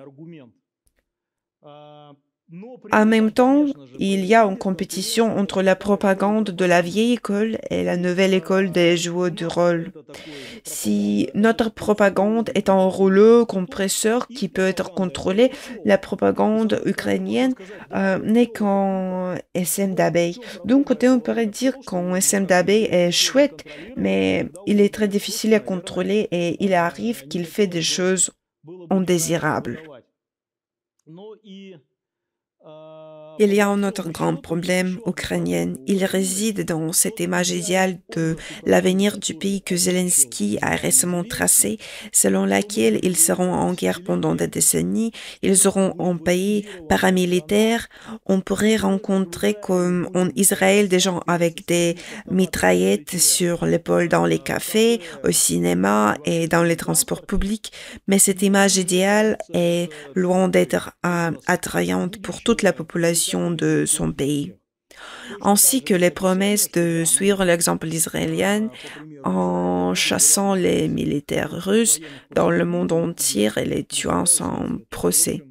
En même temps, il y a une compétition entre la propagande de la vieille école et la nouvelle euh, école des joueurs du rôle. Si notre propagande est un rouleau compresseur qui peut être contrôlé, la propagande ukrainienne euh, n'est qu'un SM d'abeille. D'un côté, on pourrait dire qu'un SM d'abeille est chouette, mais il est très difficile à contrôler et il arrive qu'il fait des choses indésirables. Il y a un autre grand problème ukrainien. Il réside dans cette image idéale de l'avenir du pays que Zelensky a récemment tracé, selon laquelle ils seront en guerre pendant des décennies, ils auront un pays paramilitaire. On pourrait rencontrer comme en Israël des gens avec des mitraillettes sur l'épaule dans les cafés, au cinéma et dans les transports publics, mais cette image idéale est loin d'être euh, attrayante pour toute la population de son pays, ainsi que les promesses de suivre l'exemple israélien en chassant les militaires russes dans le monde entier et les tuant sans procès.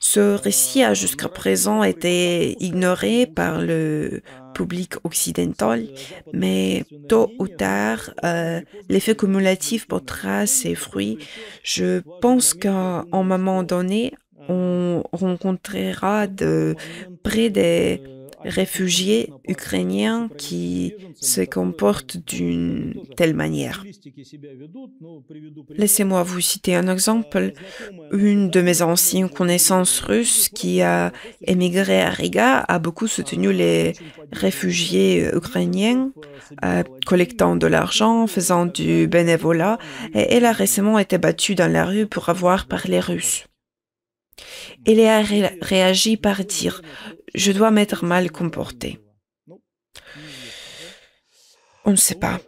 Ce récit a jusqu'à présent été ignoré par le public occidental, mais tôt ou tard, euh, l'effet cumulatif portera ses fruits. Je pense qu'à un moment donné, on rencontrera de près des réfugiés ukrainiens qui se comportent d'une telle manière. Laissez-moi vous citer un exemple. Une de mes anciennes connaissances russes qui a émigré à Riga a beaucoup soutenu les réfugiés ukrainiens, euh, collectant de l'argent, faisant du bénévolat, et elle a récemment été battue dans la rue pour avoir parlé russe. Elle a réagi réagit par dire ⁇ Je dois m'être mal comportée ⁇ on ne sait pas.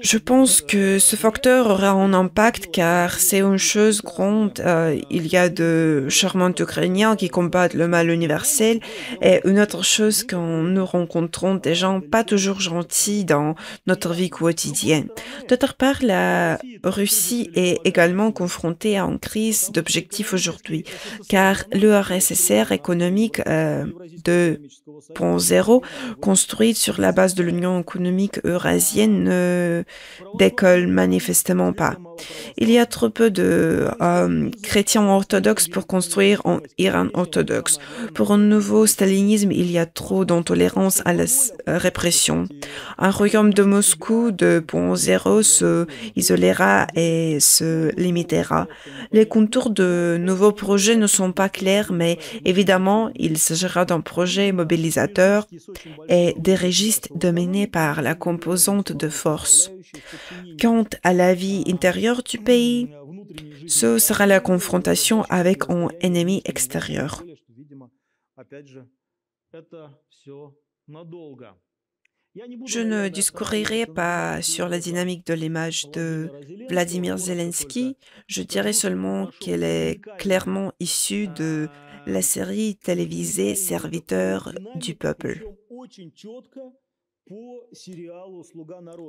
Je pense que ce facteur aura un impact car c'est une chose grande. Euh, il y a de charmants Ukrainiens qui combattent le mal universel et une autre chose quand nous rencontrons des gens pas toujours gentils dans notre vie quotidienne. D'autre part, la Russie est également confrontée à une crise d'objectifs aujourd'hui car le RSSR économique euh, de 2.0 construite sur la base de l'Union économique eurasienne ne euh, décolle manifestement pas. Il y a trop peu de euh, chrétiens orthodoxes pour construire un Iran orthodoxe. Pour un nouveau stalinisme, il y a trop d'intolérance à la euh, répression. Un royaume de Moscou de point Zéro se isolera et se limitera. Les contours de nouveaux projets ne sont pas clairs, mais évidemment, il s'agira d'un projet mobilisateur et des registres dominés par la composante de force. Quant à la vie intérieure, du pays, ce sera la confrontation avec un ennemi extérieur. Je ne discourirai pas sur la dynamique de l'image de Vladimir Zelensky. Je dirai seulement qu'elle est clairement issue de la série télévisée Serviteur du peuple.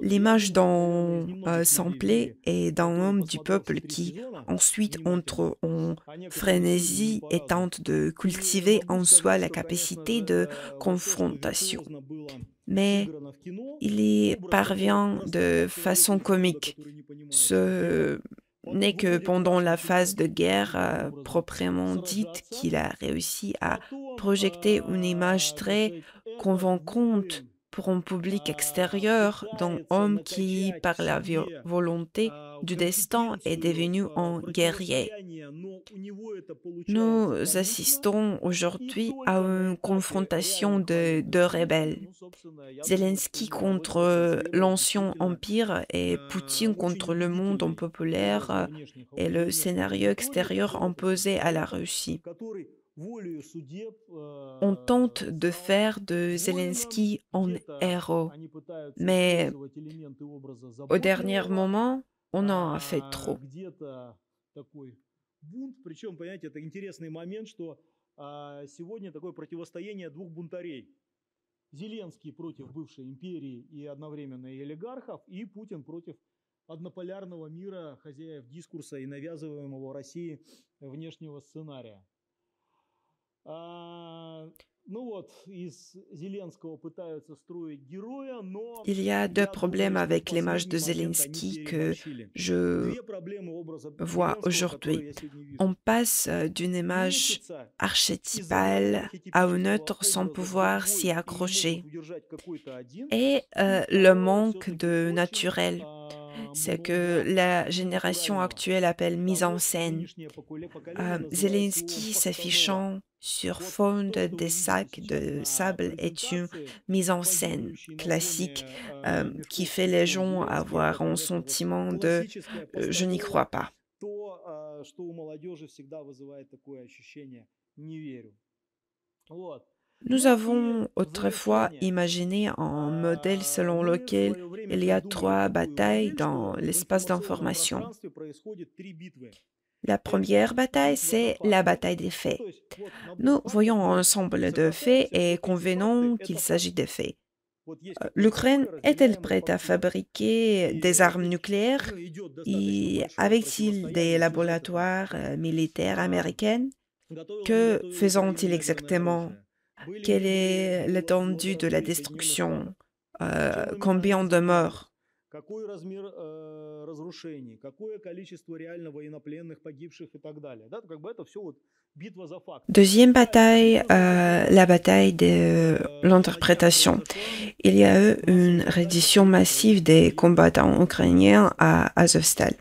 L'image euh, d'un euh, samplé est d'un homme du peuple qui ensuite entre en frénésie et tente de cultiver en soi la capacité de э, confrontation. Mais il y parvient de façon comique. Ce n'est que pendant la phase de guerre euh, proprement dite qu'il a réussi à projeter une image très convaincante pour un public extérieur d'un homme qui, par la volonté du destin, est devenu un guerrier. Nous assistons aujourd'hui à une confrontation de deux rebelles, Zelensky contre l'ancien empire et Poutine contre le monde populaire et le scénario extérieur imposé à la Russie. On tente de faire de Zelensky un héros, mais au dernier moment, on en a fait trop. Причем, понимаете, это интересный момент, что сегодня такое противостояние двух бунтарей. Зеленский против бывшей империи и одновременно олигархов, и Путин против однополярного мира хозяев дискурса и навязываемого России внешнего сценария. Il y a deux problèmes avec l'image de Zelensky que je vois aujourd'hui. On passe э, d'une image archétypale à une autre sans pouvoir s'y accrocher. Et э, le manque de naturel c'est que la génération actuelle appelle mise en scène. Zelensky s'affichant sur fond des sacs de sable est une mise en scène classique euh, qui fait les gens avoir un sentiment de euh, je n'y crois pas. Nous avons autrefois imaginé un modèle selon lequel il y a trois batailles dans l'espace d'information. La première bataille, c'est la bataille des faits. Nous voyons ensemble de faits et convenons qu'il s'agit des faits. Euh, L'Ukraine est-elle prête à fabriquer des armes nucléaires et avec il des laboratoires euh, militaires américains Que faisant-ils exactement Quelle est l'étendue de la destruction euh, Combien de morts Э, Deuxième bataille, э, la bataille de э, euh, l'interprétation. Il y a eu une reddition massive des combattants ukrainiens à Azovstal.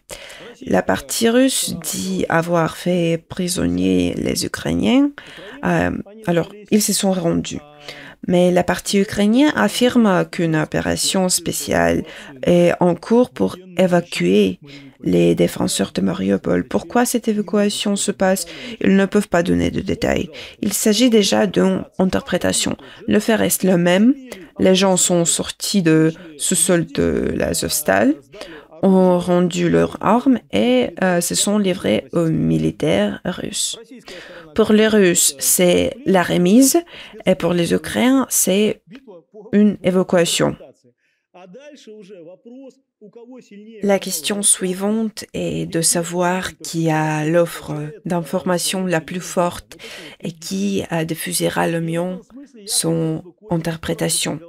La partie russe dit avoir fait prisonnier les Ukrainiens, euh, alors ils se sont rendus mais la partie ukrainienne affirme qu'une opération spéciale est en cours pour évacuer les défenseurs de Mariupol. Pourquoi cette évacuation se passe Ils ne peuvent pas donner de détails. Il s'agit déjà d'une interprétation. Le fait reste le même. Les gens sont sortis de sous sol de la Zostal ont rendu leurs armes et se euh, sont livrés aux euh, militaires russes. Pour les Russes, c'est la remise et pour les Ukrainiens, c'est une évacuation. La question suivante est de savoir qui a l'offre d'information la plus forte et qui diffusera le mieux son interprétation.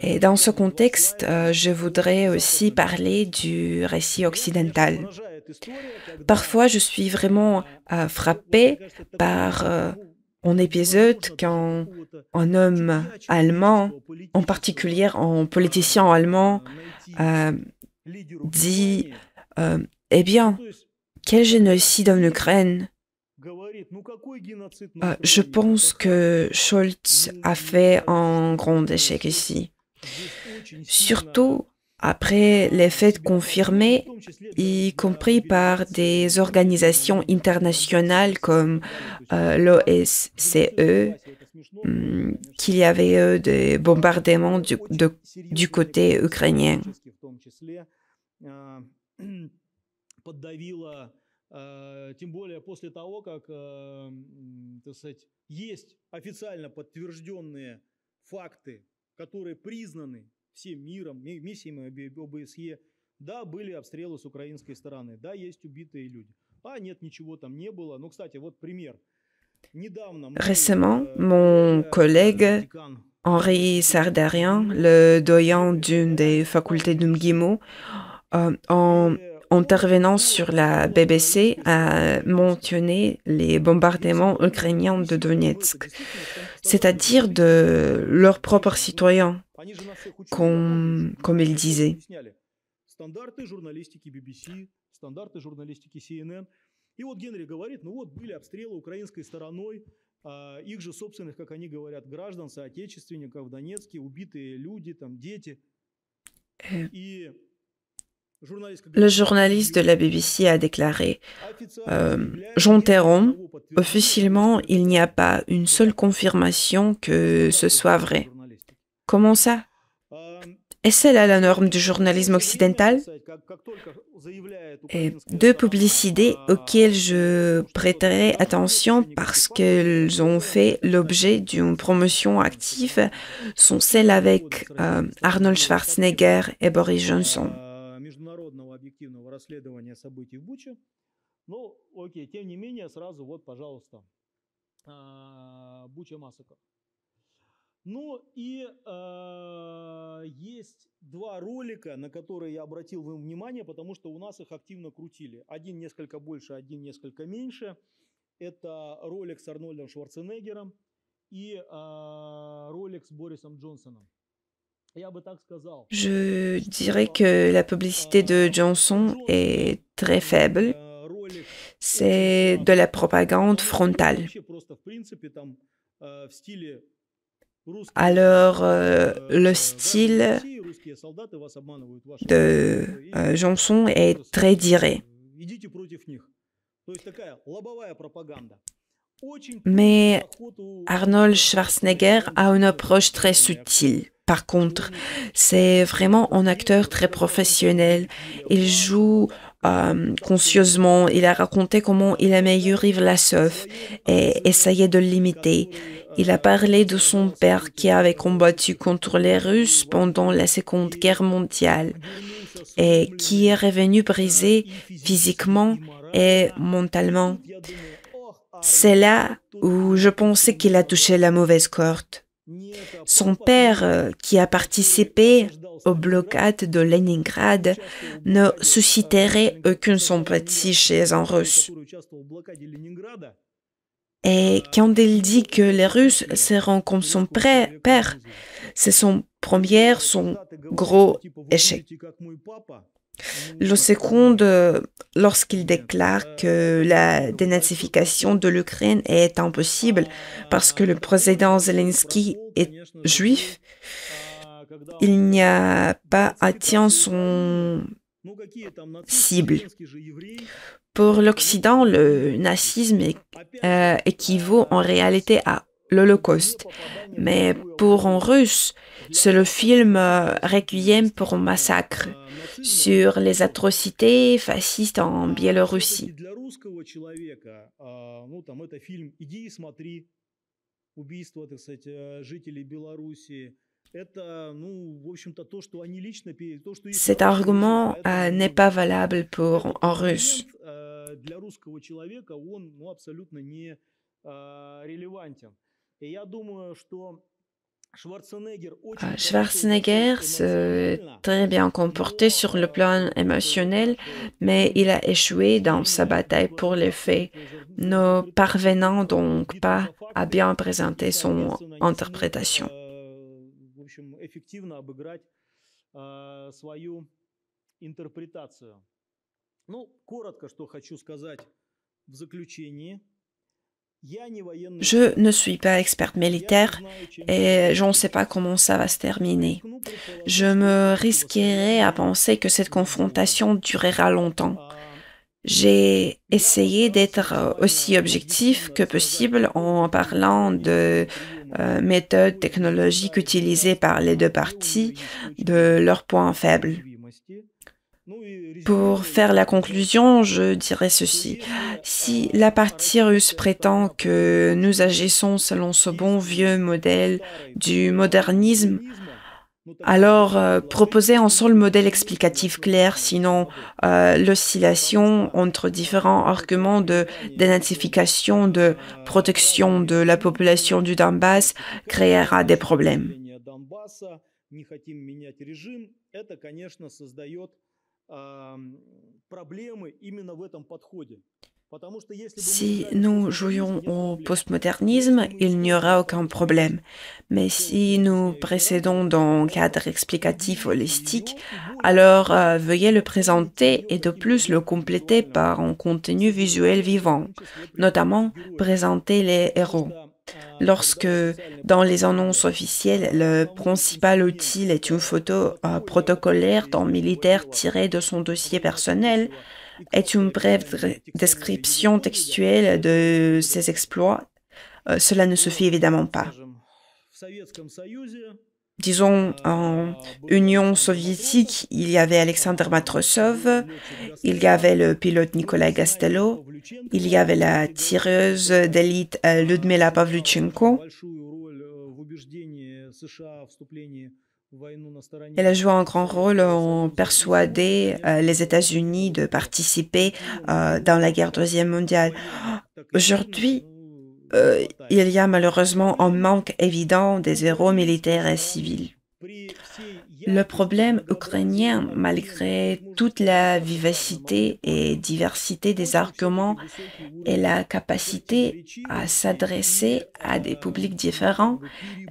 Et dans ce contexte, euh, je voudrais aussi parler du récit occidental. Parfois, je suis vraiment euh, frappée par un euh, épisode quand un homme allemand, en particulier un politicien allemand, dit Eh bien, quel génocide en Ukraine Je pense que Scholz a fait un grand échec ici surtout après les faits confirmés, y compris par des organisations internationales comme euh, l'OSCE, hmm, qu'il y avait eu des bombardements du, du côté ukrainien. которые признаны всем миром, миссиями ОБСЕ, да, были обстрелы с украинской стороны, да, есть убитые люди. А нет, ничего там не было. Ну, кстати, вот пример. Récemment, э, mon collègue Henri Sardarian, le doyen d'une des facultés de Mguimo, euh, en intervenant sur la BBC, a mentionné les bombardements ukrainiens de Donetsk, c'est-à-dire de leurs propres citoyens, comme, il disait. Le journaliste de la BBC a déclaré euh, officiellement, il n'y a pas une seule confirmation que ce soit vrai. Comment ça est-ce là la norme du journalisme occidental Et Deux publicités auxquelles je prêterai attention parce qu'elles ont fait l'objet d'une promotion active sont celles avec euh, Arnold Schwarzenegger et Boris Johnson. международного объективного расследования событий в Буче. Ну, окей, тем не менее, сразу вот, пожалуйста, а, Буча Массакр. Ну и а, есть два ролика, на которые я обратил вам внимание, потому что у нас их активно крутили. Один несколько больше, один несколько меньше. Это ролик с Арнольдом Шварценеггером и а, ролик с Борисом Джонсоном. Je dirais que la publicité de Johnson est très faible. C'est de la propagande frontale. Alors, euh, le style de euh, Johnson est très direct. Mais Arnold Schwarzenegger a une approche très subtile. Par contre, c'est vraiment un acteur très professionnel. Il joue euh, conscieusement, Il a raconté comment il aimait Yuri Vlasov et essayait de l'imiter. Il a parlé de son père qui avait combattu contre les Russes pendant la Seconde Guerre mondiale et qui est revenu brisé physiquement et mentalement. C'est là où je pensais qu'il a touché la mauvaise corde. Son père, euh, qui a participé au blocade de Leningrad, ne susciterait aucune sympathie chez un Russe. Et quand il dit que les Russes seront comme son père, c'est son premier, son gros échec. Le second, euh, lorsqu'il déclare que la dénazification de l'Ukraine est impossible parce que le président Zelensky est juif, il n'y a pas atteint son cible. Pour l'Occident, le nazisme euh, équivaut en réalité à l'Holocauste. Mais pour un russe, c'est le film Requiem pour un massacre sur les atrocités fascistes en Biélorussie. Cet argument euh, n'est pas valable pour un russe. Schwarzenegger s'est très bien comporté sur le э, plan émotionnel, mais il a échoué dans sa bataille pour les faits, ne parvenant donc pas à bien présenter son interprétation. Э, je ne suis pas experte militaire et je ne sais pas comment ça va se terminer. Je me risquerais à penser que cette confrontation durera longtemps. J'ai essayé d'être aussi objectif que possible en parlant de euh, méthodes technologiques utilisées par les deux parties, de leurs points faibles. Pour euh, faire la conclusion, je dirais ceci. Euh, si la partie russe prétend que nous agissons selon ce bon vieux modèle du modernisme, alors, euh, proposez proposer un seul modèle explicatif clair, sinon l'oscillation entre différents arguments de dénatification, de protection de la population du Donbass créera des problèmes. Si nous jouions au postmodernisme, il n'y aura aucun problème. Mais si nous précédons dans cadre explicatif holistique, alors euh, veuillez le présenter et de plus le compléter par un contenu visuel vivant, notamment présenter les héros. Lorsque dans les annonces officielles, le principal outil est une photo euh, protocolaire d'un militaire tiré de son dossier personnel, est une brève description textuelle de ses exploits, euh, cela ne se fait évidemment pas disons, en Union soviétique, il y avait Alexander Matrosov, il y avait le pilote Nicolas Gastello, il y avait la tireuse d'élite euh, Ludmila Pavluchenko. Elle a joué un grand rôle en persuadant euh, les États-Unis de participer euh, dans la guerre deuxième mondiale. Aujourd'hui, euh, il y a malheureusement un manque évident des héros militaires et civils. Le problème ukrainien, malgré toute la vivacité et diversité des arguments et la capacité à s'adresser à des publics différents,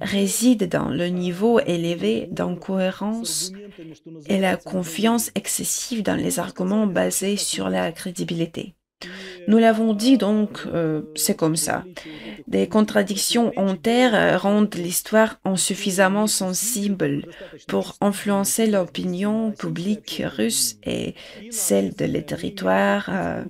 réside dans le niveau élevé d'incohérence et la confiance excessive dans les arguments basés sur la crédibilité. Nous l'avons dit donc, euh, c'est comme ça. Des contradictions en terre euh, rendent l'histoire insuffisamment sensible pour influencer l'opinion publique russe et celle de les territoires euh,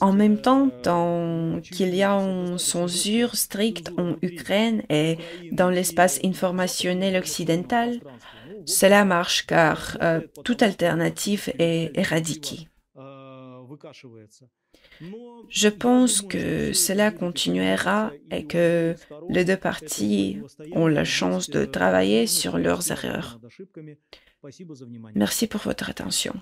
En même temps, tant qu'il y a une censure stricte en Ukraine et dans l'espace informationnel occidental, cela marche car euh, toute alternative est éradiquée. Je pense que cela continuera et que les deux parties ont la chance de travailler sur leurs erreurs. Merci pour votre attention.